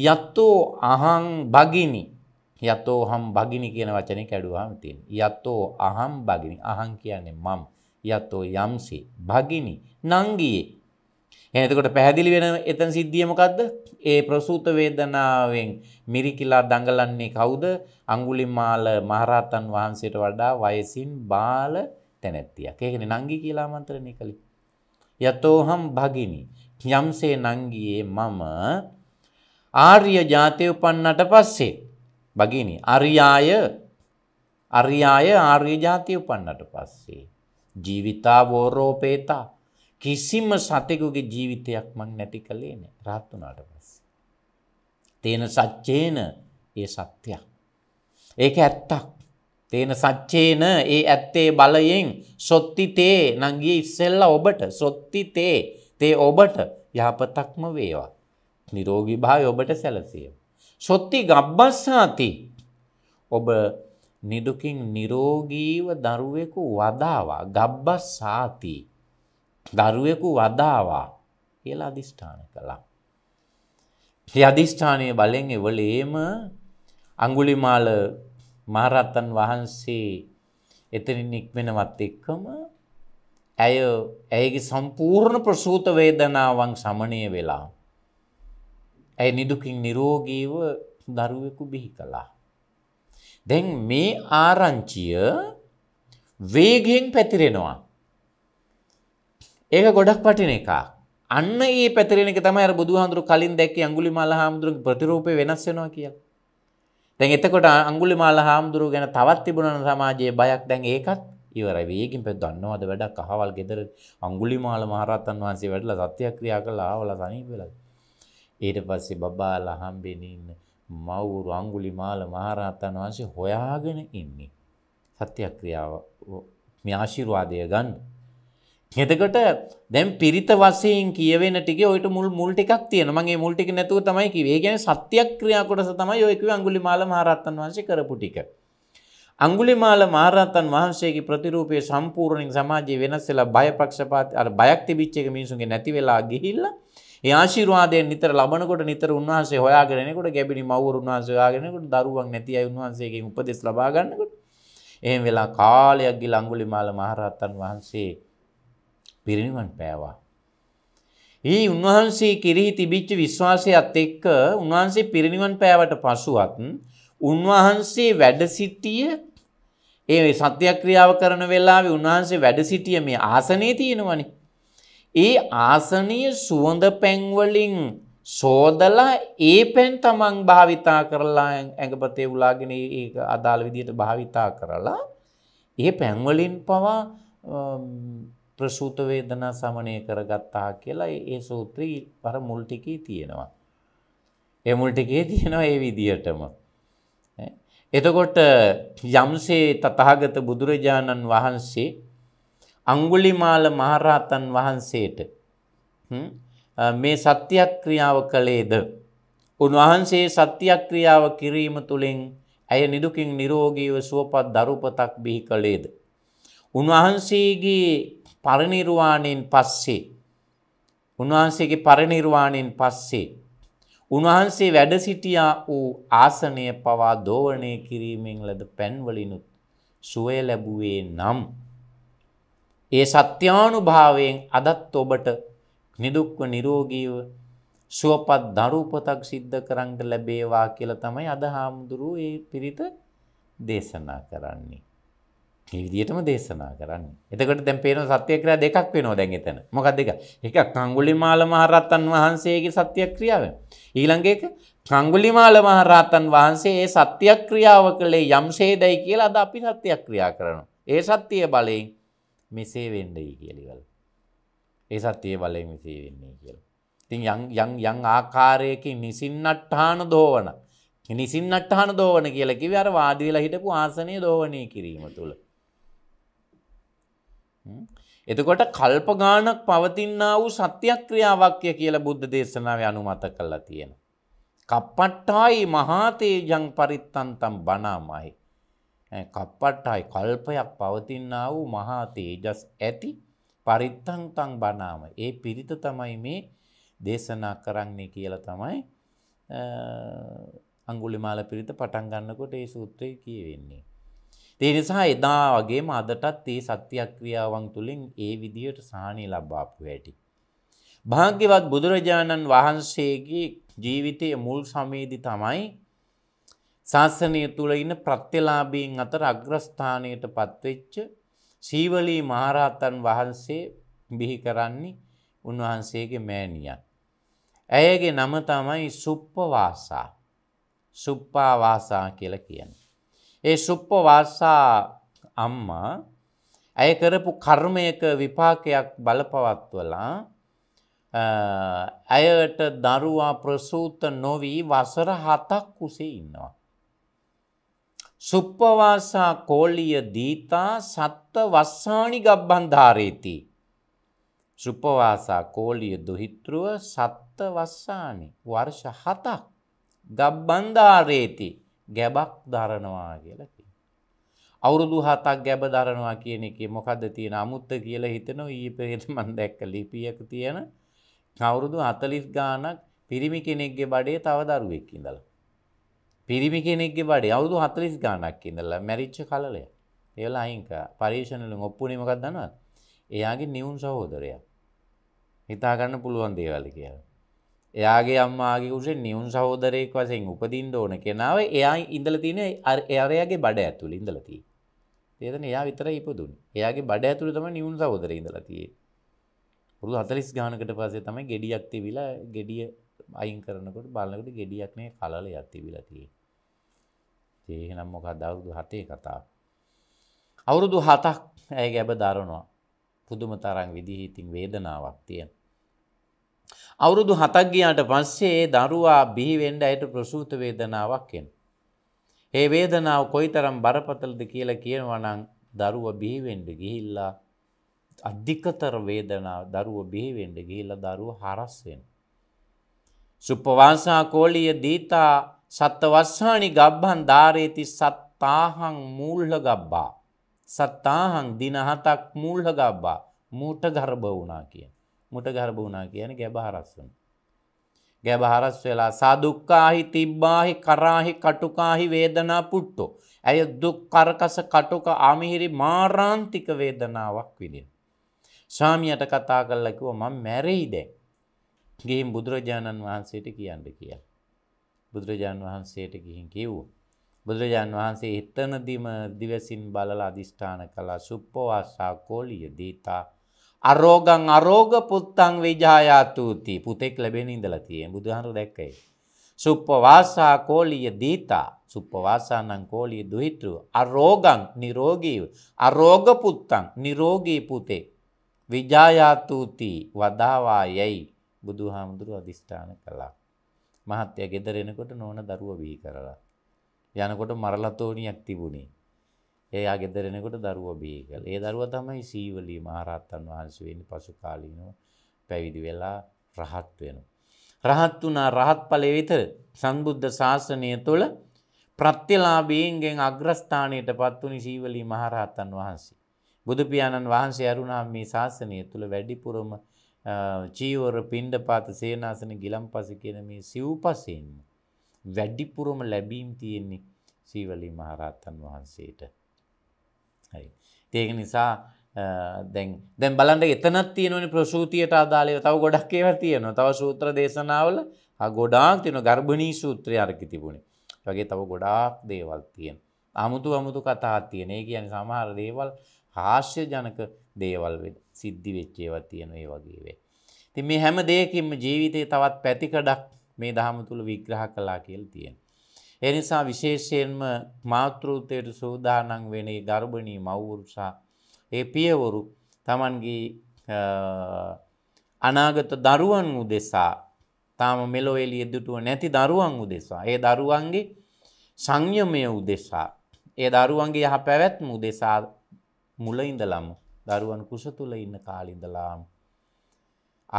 යත්තෝ අහං භගිනි යතෝ හම් භගිනි කියන වචනේ කැඩුවාම තියෙන යතෝ අහම් භගිනි අහං කියන්නේ මම යතෝ යම්සේ භගිනි නංගියේ එනකොට පැහැදිලි වෙන එතන සිද්ධිය මොකද්ද? ඒ ප්‍රසූත වේදනාවෙන් මිරිකිලා දඟලන්නේ කවුද? අඟුලිමාල මහරහතන් වහන්සේට වඩා වයසින් බාල තැනැත්තියක්. ඒ කියන්නේ නංගි කියලා ආමන්ත්‍රණය කළේ. යතෝහම් භගිනි යම්සේ නංගියේ මම ආර්ය ජාතය උපන්නට පස්සේ භගිනි අරියාය අරියාය ආර්ය ජාතිය උපන්නට පස්සේ ජීවිතාවෝරෝපේතා කිසිම සතෙකුගේ ජීවිතයක් මං නැති කළේ නෑ රහත් වනාට පස්ස. තේන සච්චේන ඒ සත්‍යයක්. ඒක ඇත්තක්. තේන සච්චේන ඒ ඇත්තේ බලයෙන් සොත්තිතේ නංගේ ඉස්සෙල්ල ඔබට සොත්තිතේ තේ ඔබට යහපතක්ම වේවා. නිරෝගී භාය ඔබට සැලසිය. සොත්ති ගබ්බස්සාති ඔබ නිදුකින් නිරෝගීව දරුවෙකු වදාවා ගබ්බස් සාති දරුවෙකු වදාවා කියලා අධිෂ්ඨාන කළා. ඒ අධිෂ්ඨානය බලෙන් එවලේම අඟුලිමාල මහරත්තන් වහන්සේ එතනින් නික්මෙනවත් එක්කම ඇය ඇයගේ සම්පූර්ණ ප්‍රසූත වේදනාවන් සමනය වෙලා ඇය නිදුකින් නිරෝගීව දරුවෙකු බිහි කළා. දැන් මේ ආරංචිය වේගෙන් පැතිරෙනවා. ඒක ගොඩක් පටින එකක්. අන්න ඒ පැතිරෙන එක තමයි අර බුදුහාඳුරු කලින් දැක්කේ අඟුලිමාල හාමුදුරුවගේ ප්‍රතිරූපේ වෙනස් වෙනවා කියලා. දැන් එතකොට අඟුලිමාල හාමුදුරුව ගැන තවත් තිබුණන සමාජයේ බයක් දැන් ඒකත් ඉවරයි. වේගෙන් පැද්දන්නවද වැඩක් අහවල් ගෙදර අඟුලිමාල මහරහතන් වහන්සේ වැඩලා සත්‍යක්‍රියා කළා ආවලා තනියෙ වෙලා. ඊට පස්සේ බබාලා හම්බෙන්නේ මව්වරු අංගුලිමාල මහරහතන් වහන්සේ හොයාගෙන ඉන්නේ. සත්‍යක්‍රියාව මේ ආශිර්වාදය ගන්න. එතකොට දැන් පිරිත වශයෙන් කියවෙන ටිකේ ඔයිට මුල් මුල් ටිකක් තියෙනවා. මම මේ මුල් ටික නැතුව තමයි කිව්වේ. ඒ කියන්නේ සත්‍යක්‍රියා කොටස තමයි ඔය කිව්ව අඟුලිමාල මහරහතන් වහන්සේ කරපු ටික. අඟුලිමාල මහරහතන් වහන්සේගේ ප්‍රතිරූපය සම්පූර්ණයෙන් සමාජයේ වෙනස් වෙලා බය පක්ෂපාත අර බයක් තිබිච්ච එක මිනිසුන්ගේ නැති වෙලා ගිහිල්ලා ඒ ආශිර්වාදයෙන් නිතර ලබනකොට නිතර උන්වහන්සේ හොයාගෙනනකොට ගැබිනි මවුරු උන්වහන්සේ හොයාගෙනනකොට දරුවන් නැති අය උන්වහන්සේගෙන් උපදෙස් ලබා ගන්නකොට එහෙම වෙලා කාලයක් ගිහින් අඟුලිමාල මහරහතන් වහන්සේ පිරිනිවන් පෑවා. ඒ උන්වහන්සේ කෙරෙහි තිබිච්ච විශ්වාසයත් එක්ක උන්වහන්සේ පිරිනිවන් පෑවට පසුවත් උන්වහන්සේ වැඩ සිටිය ඒ සත්‍යක්‍රියාව කරන වෙලාවේ උන්වහන්සේ වැඩ සිටිය මේ ආසනයේ තියෙනවනේ ඒ ආසනය සුවඳ පැන්වලින් සෝදලා ඒ පැන් තමන් භාවිතා කරලා ඇඟපතේ උලාගෙන ඒ අදාළ විදියට භාවිතා කරලා ඒ පැන්වලින් පවා ප්‍රසූතවේදනා සමනය කරගත්තා කියලා ඒ සූත්‍රී පර මුල්ටිකී තියෙනවා. එමුල්ටිකේ තියෙනවා ඒ විදියටම. එතකොට යම්සේ තතහාගත බුදුරජාණන් වහන්සේ අංගුලිමාල මහරහතන් වහන්සේට මේ සත්‍යක්‍රියාව කළේද. උන්වහන්සේ සත්‍යක්‍රියාව කිරීම තුළින් ඇය නිදුකින් නිරෝගීව සුවපත් දරුපතක් බිහි කළේද. උන්වහන්සේගේ පරිනිර්වාණයෙන් පස්සේ. උන්වහන්සේගේ පරිනිර්වාණයෙන් පස්සේ. උන්වහන්සේ වැඩ සිටියා වූ ආසනය පවා දෝවනය කිරීමෙන් ලද පැන්වලිනුත් සුවය ලැබුවේ නම්. ඒ සත්‍යානුභාවයෙන් අදත් ඔබට නිදුක්ව නිරෝගීව සුවපත් දරුපතක් සිද්ධ කරන්ට ලැබේවා කියල තමයි අද හාමුදුරුව ඒ පිරිත දේශනා කරන්නේ. විදිටම දේශනා කරන්න එතකට දැම් පේන සත්‍යක්‍රිය දෙකක් වෙනෝ දැන් එතන මොකක් දෙක එක කංගුලි මාල මහරත්තන් වහන්සේගේ සත්‍යක්‍රියාව. ඊළඟක කංගුලි මාල මහරාතන් වහන්සේ ඒ සත්‍යක්‍රියාව කළේ යම්සේ දැයි කියලා අද අපි සත්‍යක්‍රියා කරනවා. ඒ සත්‍යය බලයෙන් මෙසේ වෙන්නයි කියලිවල්. ඒ සත්‍යය බලය මෙසේ වෙන්නේ කියල. තින් යං ආකාරයකින් නිසින්නට්ඨාන දෝවන නිසින්නට්ඨාන දෝවන කියලකි අර වාදවෙලා හිටපු ආසනය දෝවනය කිරීම තුළ. එතකොට කල්ප ගානක් පවතින්න වූ සත්‍යක්‍රියාවක්ය කියල බුද්ධ දේශනාව අනුමත කල්ලා තියෙන. කප්පට්ටායි මහාතේජං පරිත්තන්තම් බනාමයි. කප්පට්ටයි කල්පයක් පවතින්නා වූ මහා තේජස් ඇති පරිත්තංතං බනාම. ඒ පිරිත තමයි මේ දේශනා කරන්නේ කියලා තමයි අංගුලිමාල පිරිත පටන් ගන්නකොට ඒ සූත්‍රය කියවෙන්නේ. ඒ නිසා එදා වගේම අදටත් ඒ සත්‍යක්‍රියාවන් තුළින් ඒ විදියට සාහනය ලබාපු ඇති. භාග්‍යවත් බුදුරජාණන් වහන්සේගේ ජීවිතය මුල් සමේදි තමයි ශාසනය තුළ ඉන්න ප්‍රත්‍යලාභීන් අතර අග්‍රස්ථානයට පත්වෙච්ච සීවලී මහරහතන් වහන්සේ බිහි කරන්නේ උන්වහන්සේගේ මෑණියන්. ඇයගේ නම තමයි සුප්පවාසා සුප්පාවාසා කියල කියන. ඒ සුප්පවාසා අම්මා ඇය කරපු කර්මයක විපාකයක් බලපවත්වලා ඇයට දරුවා ප්‍රසූත නොවී වසර හතක් කුසේ ඉන්නවා. සුප්පවාසා කෝලිය දීතා සත්ත වස්සානි ගබ්බන් ධාරේති. සුප්පවාසා කෝලිය දුහිත්‍රව සත්ත වස්සානි වර්ෂ හතක් ගබ්බන්ධාරේති ගැබක් දරනවා කියලකි. අවුරුදු හතක් ගැබ දරනවා කියන එක මොකද තියෙන අමුත්ත කියල හිතන ඊ පෙහෙතමන් දැක්ක ලිපියක තියෙන අවුරුදු අතලිස් ගානක් පිරිමි කෙනෙක්ගේ බඩේ තව දරුවෙක්කිඳලා. පිරිමි කෙනෙක්ගේ වඩේ අවුදු හතලිස් ගානක් ඉඳල මැරිච්ච කලය ඒල අයිංක පරීෂණලින් ඔප්පුනීමකක් දන්නවා එයාගේ නිවුන් සහෝදරය හිතාගන්න පුළුවන් දේවල කියලා. එයාගේ අම්මාගේ කුසේ නිවුන් සහෝදරයෙක් වසයෙන් උපදින්ට ඕන කෙනාව එයා ඉඳල තින එයාරයාගේ බඩ ඇතුළ ඉඳලති. ඒතන එයා විතර ඉපදුන් එයාගේ බඩ ඇතුළ තම නිවුන් සහෝදර ඉඳලතියේ. පුරු හතලිස් ගානකට පසේ තමයි ගෙඩියක් තිවිලා ගෙඩිය අයින් කරනකොට බලකට ගෙඩියක්නේ කලල යක්තිවිලතියේ. ඒහෙනම් මොකක් දවුදු හතේ කතාව. අවුරුදු හතක් ඇය ගැබ දරනවා පුදුම තරන් විදිහිඉතින් වේදනාවක් තියෙන. අවුරුදු හතක්ගියට පස්සේ දරුවා බිහිවෙන්ඩ අයට ප්‍රසූත වේදනාවක් එෙන්. ඒ වේදනාව කොයි තරම් බරපතලද කියලා කියනවනං දරුව බිහිවෙන්ඩ ගිහිල්ලා අධිකතර වේදනාව දරුව බිහිවෙන්ඩ ගිහිල්ල දරුව හරස්වෙන්. සුප්පවාසා කෝලිය දීතා සත්ත වස්සානි ගබ්බන් ධාරේති සත්තාහං මූල්හ ගබ්බා. සත්තාහං දින හතක් මූල්හ ගබ්බා මූට ගර්භ වුණා කිය. මුට ගර්භ වුණා කියන ගැබහරස්සුන්. ගැබහරස් වෙලා සාදුක්කාහි තිබ්බාහි කරාහි කටුකාහි වේදනා පුට්ටෝ. ඇය දුක් කරකස කටුක අමිහිරි මාරාන්තික වේදනාවක් විදිින්. ස්වාමියට කතා කල්ලකිව මං මැරෙයි දැ. ගේම් බුදුරජාණන් වහන්සේට කියන්න කියලා. බුදුරජාන් වහන්සේට ගිහින් කිව්වා. බුදුරජාන් වහන්සේ එතනදිම දිවසින් බලලා අදිෂ්ඨාන කළා සුප්පවාසා කෝලිය දීතා අරෝගං අරෝග පුත්තං විජායාතුති පුතෙක් ලැබෙන ඉඳලා තියෙන බුදුහාමුදුරු දැක්කේ. සුප්පවාසා කෝලිය දීතා සුප්පවාසානං කෝලිය දුහිතෘ අරෝගං නිරෝගීව අරෝග පුත්තං නිරෝගී පුතේ විජායාතුති වදාවා යයි බුදුහාමුදුරු අදිෂ්ඨාන කළා. මහත්තය ගෙදර එනකොට නෝන දරුව වී කරලා. යනකොට මරලතෝනියක් තිබුණේ. එයා ගෙදරෙනකොට දරුව බිහි කළා. ඒ දරුවා තමයි සීවලී මහරහතන් වහන්සේ වෙන්නේ පසු කාලීනව පැවිදි වෙලා රහත් වෙනවා. රහත් වුණා රහත් ඵලයේ විතර සම්බුද්ධ ශාසනය තුළ ප්‍රත්‍යලාභීන්ගෙන් අග්‍රස්ථානයටපත් වුණි සීවලී මහරහතන් වහන්සේ. බුදු පියාණන් වහන්සේ අරුණා මේ ශාසනය තුළ වැඩිපුරම චීවර පින්ඩපාත සේනාසන ගිලම්පස කියන මේ සිව්පසෙන් වැඩිපුරම ලැබීම් තියෙන්නේ සීවලී මහරහතන් වහන්සේට. හරි. ඒක නිසා දැන් දැන් බලන්න එතනත් තියෙනවනේ ප්‍රසූතියට අදාළව තව ගොඩක් ඒවා තියෙනවා. තව සූත්‍ර දේශනාවල ආ ගොඩාක් තියෙනවා ගර්භණී සූත්‍රය අරක තිබුණේ. වගේ තව ගොඩාක් දේවල් තියෙනවා. 아무තු 아무තු කතා තියෙන. ඒ කියන්නේ සමහර දේවල් හාස්‍ය ජනක දේවල් වෙනවා. සිද්ධි වෙච්චේවත් තියෙන ඒ වගේවේ. ති මේ හැම දෙයකින්ම ජීවිතය තවත් පැතිකඩක් මේ දහම තුළ විග්‍රහ කලා කියල් තියෙන. එනිසා විශේෂයෙන්ම මාතෘතයට සූදානං වෙනේ ගර්භණී මවුරුසා ඒ පියවරු තමන්ගේ අනාගත දරුවන් උදෙසා තාම මෙලෝ එලිය දුටුව නැති දරුවන් උදෙසා ඒ දරුවන්ගේ සංයමය උදෙසා ඒ දරුවන්ගේ යහ පැවැත්ම උදෙසා මුලඉඳලමු දරුවන් කුස තුල ඉන්න කාලේ ඉඳලා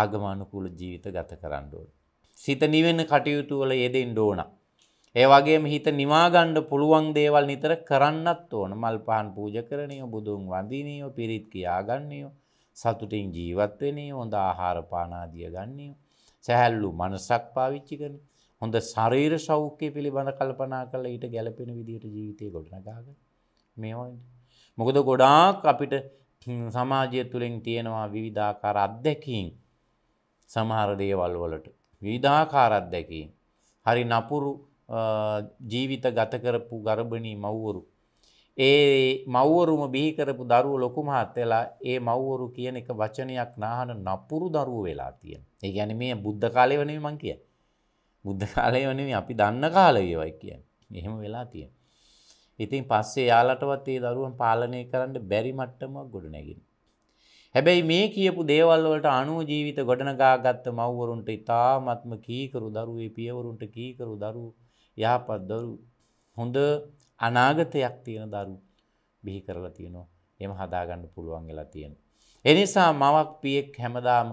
ආගමනුකූල ජීවිත ගත කරන්න ඕන. සිත නිවෙන කටයුතු වල යෙදෙන්න ඕන. ඒ වගේම හිත නිවා ගන්න පුළුවන් දේවල් නිතර කරන්නත් ඕන. මල් පහන් පූජා කරණියෝ, බුදුන් වඳිනියෝ, පිරිත් කියා ගන්නියෝ, සතුටින් ජීවත් වෙනියෝ, හොඳ ආහාර පාන ආදිය ගන්නියෝ, සැහැල්ලු මනසක් පාවිච්චි කරන, හොඳ ශරීර සෞඛ්‍ය පිළිබඳ කල්පනා කරලා ඊට ගැළපෙන විදිහට ජීවිතය ගොඩනගා ගන්න. මේවා මොකද ගොඩාක් අපිට සමාජය තුළින් තියෙනවා විවිධාකාර අත්දැකීම් සමහර දේවල් වලට. විධාකාර අත්දැකීම්. හරි නපුරු ජීවිත ගත කරපු ගර්භණී මව්වරු. ඒ මව්වරුම බිහි කරපු දරුව ලොකුමහත් වෙලා ඒ මව්වරු කියන එක වචනයක් නාහන නපුරු දරුව වෙලා තියෙන. ඒ ගැන මේ බුද්ධ කාලය වනේ මං කිය. බුද්ධ කාලය වනේ අපි දන්න කාලයවයි කිය. එහෙම වෙලා තියෙන. ඉතින් පස්සේ යාලටවත් ඒ දරුවන් පාලනය කරන්න බැරි මට්ටමක් ගොඩ නැගින්. හැබැයි මේ කියපු දේවල්වලට අනුව ජීවිත ගොඩනගාගත්ත මව්වරුන්ට ඉතාමත්ම කීකරු දරුවේ පියවරුන්ට කීකරු දරු යහපත් දරු හොඳ අනාගතයක් තියෙන දරු බිහි කරලා තියෙනවා එම හදාගන්න පුළුවන් වෙලා තියෙන. එනිසා මවක් පියෙක් හැමදාම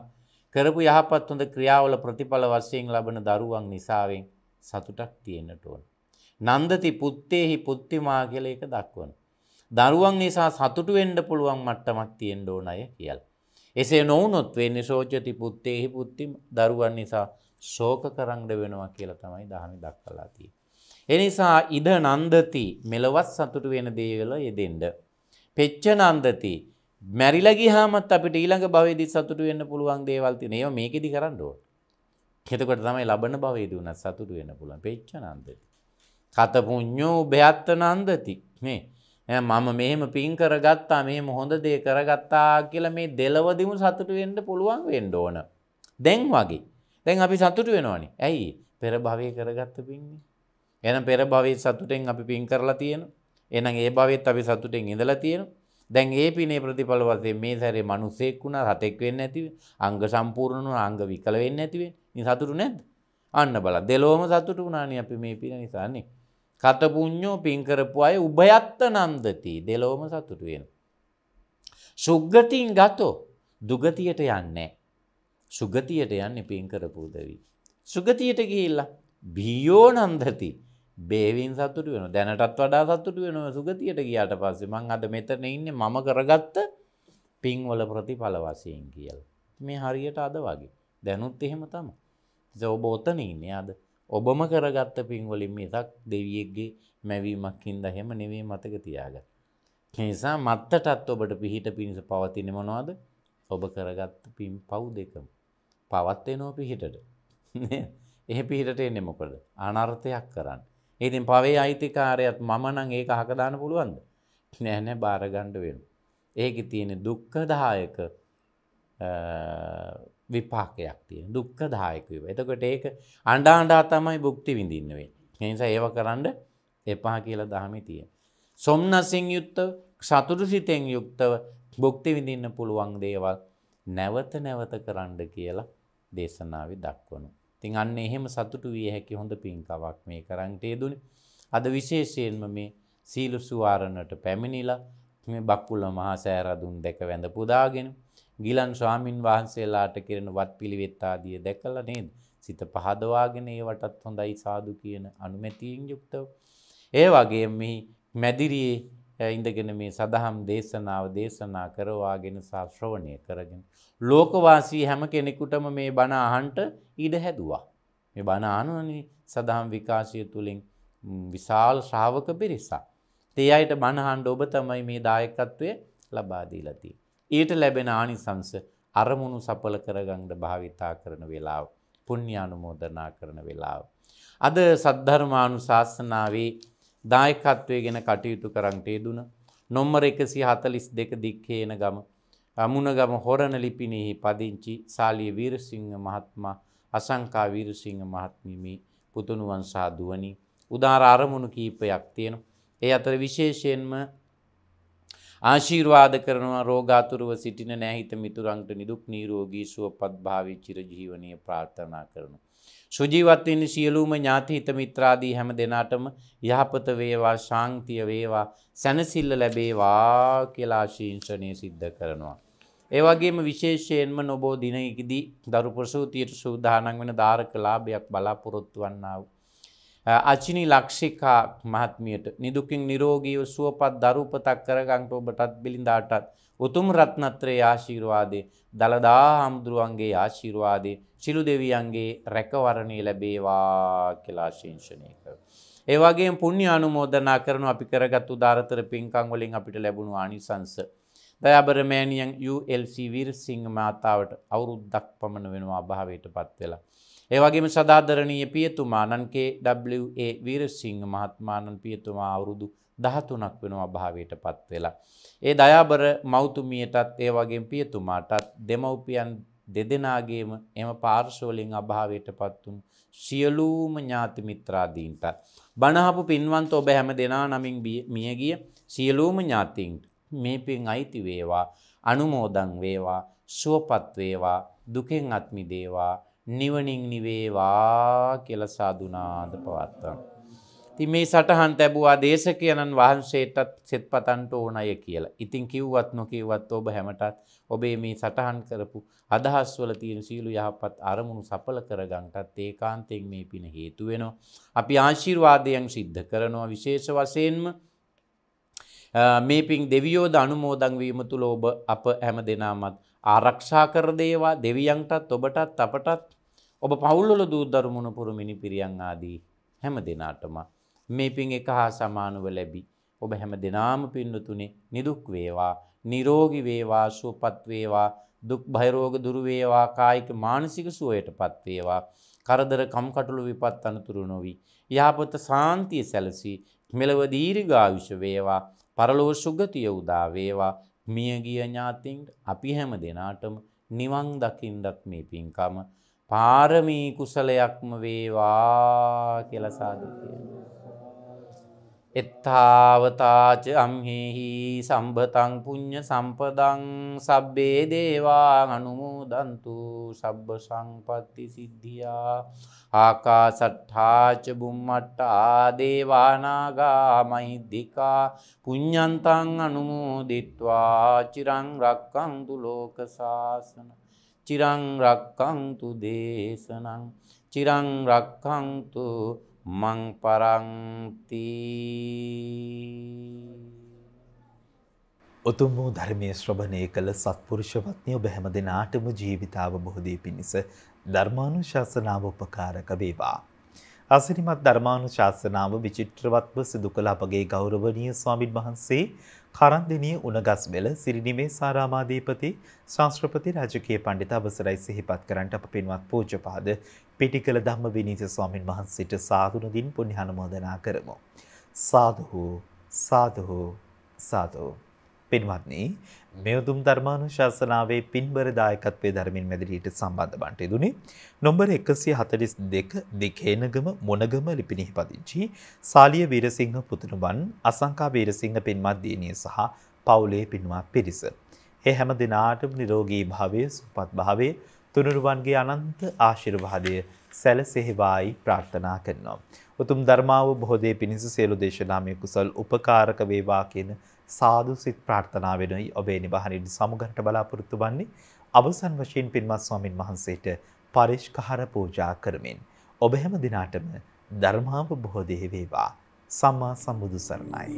කරපු යහපත් හොඳ ක්‍රියාවල ප්‍රතිඵල වශයෙන් ලබන දරුවන් නිසාවෙන් සතුටක් තියෙන්නට ඕන. නන්දති පුත්තේහි පුත්තිමා කියල එක දක්වන. දරුවන් නිසා සතුටු වෙන්ඩ පුළුවන් මට්ටමක් තියෙන්ඩ ඕනය කියල්. එසේ නොවනොත් වෙන්න සෝචති පුත්තේහි පුත්ති දරුවන් නිසා ශෝක කරංඩ වෙනවා කියල තමයි දහමි දක්වලා තිය. එනිසා ඉඩ නන්දති මෙලවත් සතුටු වෙන දේවල යෙදෙන්ඩ. පෙච්ච නන්දති මැරිලගිහාමත් අපිට ඊළඟ භවේදි සතුටු වෙන්න පුළුවන් දේවල්ති නයෝ මේකෙදි කරන්නඩෝ. කෙතකට තමයි ලබන භවේද වනත් සතුටු වෙන පුළන් පෙච්ච නන්දති. කතපුං්ඥෝ උභ්‍යත්ත නන්දති මේ මම මෙහෙම පින් කරගත්තා මෙහම හොඳ දේ කරගත්තා කියල මේ දෙලවදිම සතුට වෙන්ඩ පුළුවන් වෙන්ඩ ඕන. දැන් වගේ දැන් අපි සතුට වෙනවානි ඇයි පෙර භවය කරගත්ත පින්නේ. එන පෙර භවී සතුටෙන් අපි පින් කරලා තියෙන එන ඒ භවත් අපි සතුටෙන් ඉඳලා තියෙන දැන් ඒ පිනේ ප්‍රතිඵලවසේ මේ සැරේ මනුස්සෙක් වුණ සතෙක් වෙන්න ඇතිව අංග සම්පූර්ණ අංග විකල වෙන්න ඇතිවේ නි සතුටු නැද අන්න බල දෙලෝම සතුට වුණානි අපි මේ පින නිසාන්නේ කතපුං්ඥෝ පින්කරපු අය උභයත්ත නන්දති දෙලෝම සතුටුවෙන. සුග්ගතින් ගතෝ දුගතියට යන්නේ. සුගතියට යන්න පින්කරපුූදවී. සුගතියට ගිහිල්ලා බියෝ නන්දති බේවින් සතුට වෙන දැනටත් වඩා සතුට වෙනව සුගතියට ගියාට පස්සේ මං අද මෙතන ඉන්න මම කරගත්ත පින්වල ප්‍රති පලවසයෙන් කියල්. මේ හරියට අද වගේ දැනුත් එහෙම තම. ඔබ ඔතන ඉන්නේ අද ඔබම කරගත්ත පින්වලින් මිතක් දෙවියෙක්ගේ මැවීමක් හින්ද හෙම නෙවේ මතක තියාගත්. නිසා මත්තටත් ඔබට පිහිට පිණිස පවතින මොනවාද ඔබ කරගත්ත පින් පව් දෙකම. පවත්වෙනෝ පිහිටට. එහ පිහිටට එන්න මොකද අනර්ථයක් කරන්න. ඒතින් පවේ අයිතිකාරයත් මමනං ඒක හකදාන පුළුවන්ද. නෑනෑ බාරගණ්ඩ වෙන. ඒක තියෙන දුක්කදායක විපාකයක් තියෙන දුක්කදායකව. එතකොට ඒක අන්ඩාන්ඩා තමයි බුක්ති විඳින්නවේ. නිසා ඒව කරන්න එපා කියලා දහමි තිය. සොම්නසිං යුත්ත සතුරු සිතෙන් යුක්තව බුක්ති විඳින්න පුළුවන් දේවල් නැවත නැවත කරන්න කියලා දේශනාව දක්වනු. තින් අන්න එහෙම සතුටු විය හැකි හොඳ පින්කවක් මේ කරන්ටේ දුනි. අද විශේෂයෙන්ම මේ සීලුසුවාරණට පැමිණිලා මේ බක්කුල මහා සෑරදුන් දැක වැඳ පුදාගෙන ගිලන් ස්වාමින් වහන්සේලාට කෙරෙන වත් පිළිවෙත්තාදිය දැකලා නේද. සිත පහදවාගෙන ඒවටත් හොඳයි සාදු කියන අනුමැතියෙන් යුක්තව. ඒ වගේ මෙහි මැදිරියේ ඉඳගෙන මේ සදහම් දේශනාව දේශනා කරවාගෙන ශාශ්‍රවණය කරගෙන. ලෝකවාසී හැම කෙනෙකුටම මේ බණ අහන්ට ඉඩ හැදවා. මේ බණ අනුවනි සදහම් විකාශය තුළින් විශාල් ශ්‍රාවක පිරිසා. තේ අයට බණහන්ඩ ඔබ තමයි මේ දායකත්වය ලබාදී ලතිී. ඊට ලැබෙන ආනිසංස අරමුණු සපල කරගන්න භාවිතා කරන වෙලාව. පුුණ්‍යානුමෝදනා කරන වෙලාව. අද සද්ධර්මානු ශාසනාවේ දායකත්වය ගෙන කටයුතු කරන්ට යෙදුන. නොම්මර එකසි හතලිස් දෙක දික්හේන ගම. අමුණගම හොරණ ලිපිනෙහි පදිංචි සාලිය වීරසිංහ මහත්මා අසංකා වීරසිංහ මහත්මිමි පුතුණුවන් සාදුවනි. උදාර අරමුණු කීපයක් තියෙන. ඒ අතර විශේෂයෙන්ම ආශීර්වාද කරනවා රෝගාතුරව සිටින නැහිත මිතුරන්ට නිදුක් නීරෝගී සුවපත් භාවි චිරජීවනය ප්‍රාර්ථනා කරනු. සුජීවත්වන්න සියලූම ඥාති හිත මිත්‍රාදී හැම දෙනාටම යහපත වේවා ශාංතිය වේවා සැනසිල්ල ලැබේවා කියලාශීංශනය සිද්ධ කරනවා. ඒවගේම විශේෂයෙන්ම නොබෝ දිනයකිදී දරු ප්‍රසූතියට සූදානන් වන ධාරක ලාභයක් බලාපොරොත්තු වන්නාව. අචිනි ලක්ෂිකා මහත්මියට නිදුකින් නිරෝගීව සුවපත් දරුපතක් කරගන්ට ඔබටත් බිලිඳාටත් උතුම් රත්නත්‍රයේ ආශීර්වාදේ දලදා හාමුදුරුවන්ගේ ආශීර්වාදේ චිලු දෙවියන්ගේ රැකවරණය ලැබේවා කියලා ශංෂණය කර. ඒ වගේ පුණ්‍ය අනුමෝදනා කරන අපි කරගත්තු ධාරතර පින්කම් වලින් අපිට ලැබුණු ආනිසංස. දයාබර මෑණියන් ULC වීරසිංහ මාතාවට අවුරුද්දක් පමණ වෙනවා අභාවයට පත් වෙලා. ඒවගේම සදාධරණීය පියතුමානන් KWA වීරසිංහ මහත්මානන් පියතුමා අවුරුදු දහතුනක් වෙන අභාවයට පත් වෙලා. ඒ දයාබර මෞතුමියටත් ඒ වගේ පියතුමාටත් දෙමව්පියන් දෙදෙනගේම එම පාර්ශෝලින් අභාවයට පත්තුන් සියලූම ඥාති මිත්‍රාදීන්ටත්. බණහපු පින්වන්ත ඔබ හැම දෙනා නමින් මියගිය සියලූම ඥාතින්ට මේ පින් අයිති වේවා අනුමෝදං වේවා සුවපත් වේවා දුකෙන් අත්මි දේවා නිවනින් නිවේවා කියලා සාදුනාද පවත්වන. ති මේ සටහන් තැබවා දේශකයණන් වහන්සේටත් සෙත් පතන්ට ඕනය කියලා. ඉතින් කිව්වත් නොකිව්වත් ඔබ හැමටත් ඔබේ මේ සටහන් කරපු අදහස්වල තියෙන සීලු යහපත් අරමුණු සපල කරගන්ටත් ඒ කාන්තෙන් මේ පින හේතුවෙනවා. අපි ආශිර්වාදයන් සිද්ධ කරනවා විශේෂ වසයෙන්ම මේ පින් දෙවියෝද අනුමෝදංවීම තුළ ඔබ අප හැම දෙනාමත් ආරක්ෂා කර දේවා දෙවියන්ටත් ඔබටත් අපටත් ඔබ පවුල්වල දූදරුමුණ පුරුමිණි පිරියන් ආදී හැම දෙනාටම මේ පින් එක හා සමානුව ලැබි ඔබ හැම දෙනාම පින්නතුනේ නිදුක් වේවා නිරෝගී වේවා සුවපත් වේවා දුක් භය රෝග දුරු වේවා කායික මානසික සුවයටපත් වේවා කරදර කම්කටොළු විපත් අනතුරු නොවි යහපත සාන්තිය සැලසී මෙලව දීර්ඝායුෂ වේවා පරලෝ සුගතිය උදා වේවා මියගිය ඥාතින්ට අපි හැම දෙනාටම නිවන් දකිින්ඩක් මේ පින්කම පාරමී කුසලයක්ම වේවා කියලසාධකය. එත්තාවතාච අම්හෙහි සම්බතං පුං්ඥ සම්පදං සබ්බේ දේවා අනුමූ දන්තු සබ්බ සංපත්ති සිද්ධියා ආකාසට්ඨාච බුම්මට්ට ආදේවානාගා මහිද්දිකා පුඤ්ඥන්තන් අනුමෝදිත්වා චිරං රක්කංතු ලෝක ශාසන චිරං රක්කංතු දේශනං චිරං රක්කංතු මං පරංතිී උතුම් වූ ධර්මයේ ශ්‍රවණය කළ සත්පුරුෂවත්නි ඔබ හැම දිනාටම ජීවිතාව බොහෝදී පිණිස ධර්මානුශාසනාව උපකාරක වේවා. අසිරිමත් ධර්මානුශාසනාව විචිත්‍රවත්ව සිදු කළ අපගේ ගෞරවනීය ස්වාමින් වහන්සේ කරන්දෙනිය උණගස්වැල සිරිනිමේ සාරාමාධිපති ශාස්ත්‍රපති රාජකීය පඬිත අවසරයි සිහිපත් කරන්ට අප පින්වත් පූජ්‍යපාද පිටිකල ධම්ම විනීත ස්වාමින් වහන්සේට සාදුණ දින් පුණ්‍ය අනුමෝදනා කරමු. සාදු සාදු සාදු පින්වත්නි මෙවුතුම් ධර්මානුශාසනාවේ පින්බර දායකත්වයේ ධර්මින් මැදිරියට සම්බන්ධ වන්ට යෙදුනේ නොම්බර 142 දෙකේනගම මොනගම ලිපිනෙහි පදිංචි සාලිය වීරසිංහ පුතුණුවන් අසංකා වීරසිංහ පින්වත් දියණිය සහ පවුලේ පින්වත් පිරිස. ඒ හැම දිනාටම නිරෝගී භාවය සුවපත් භාවය තුනුරුවන්ගේ අනන්ත ආශිර්වාදය සැලසෙහිවායි ප්‍රාර්ථනා කරනවා. උතුම් ධර්මාව බොහෝදේ පිණිස සියලු දේශනාමය කුසල් උපකාරක වේවා කියන සාදු සිත් ප්‍රාර්ථනාවෙනුයි ඔබේ නිවහනින් සමුගන්ට බලාපොරොත්තු වන්නේ අවසන් වශයෙන් පින්වත් ස්වාමින් වහන්සේට පරිෂ්කහර පූජා කරමින් ඔබ හැම දිනාටම ධර්මාවබෝධය වේවා සම්මා සම්බුදු සරණයි.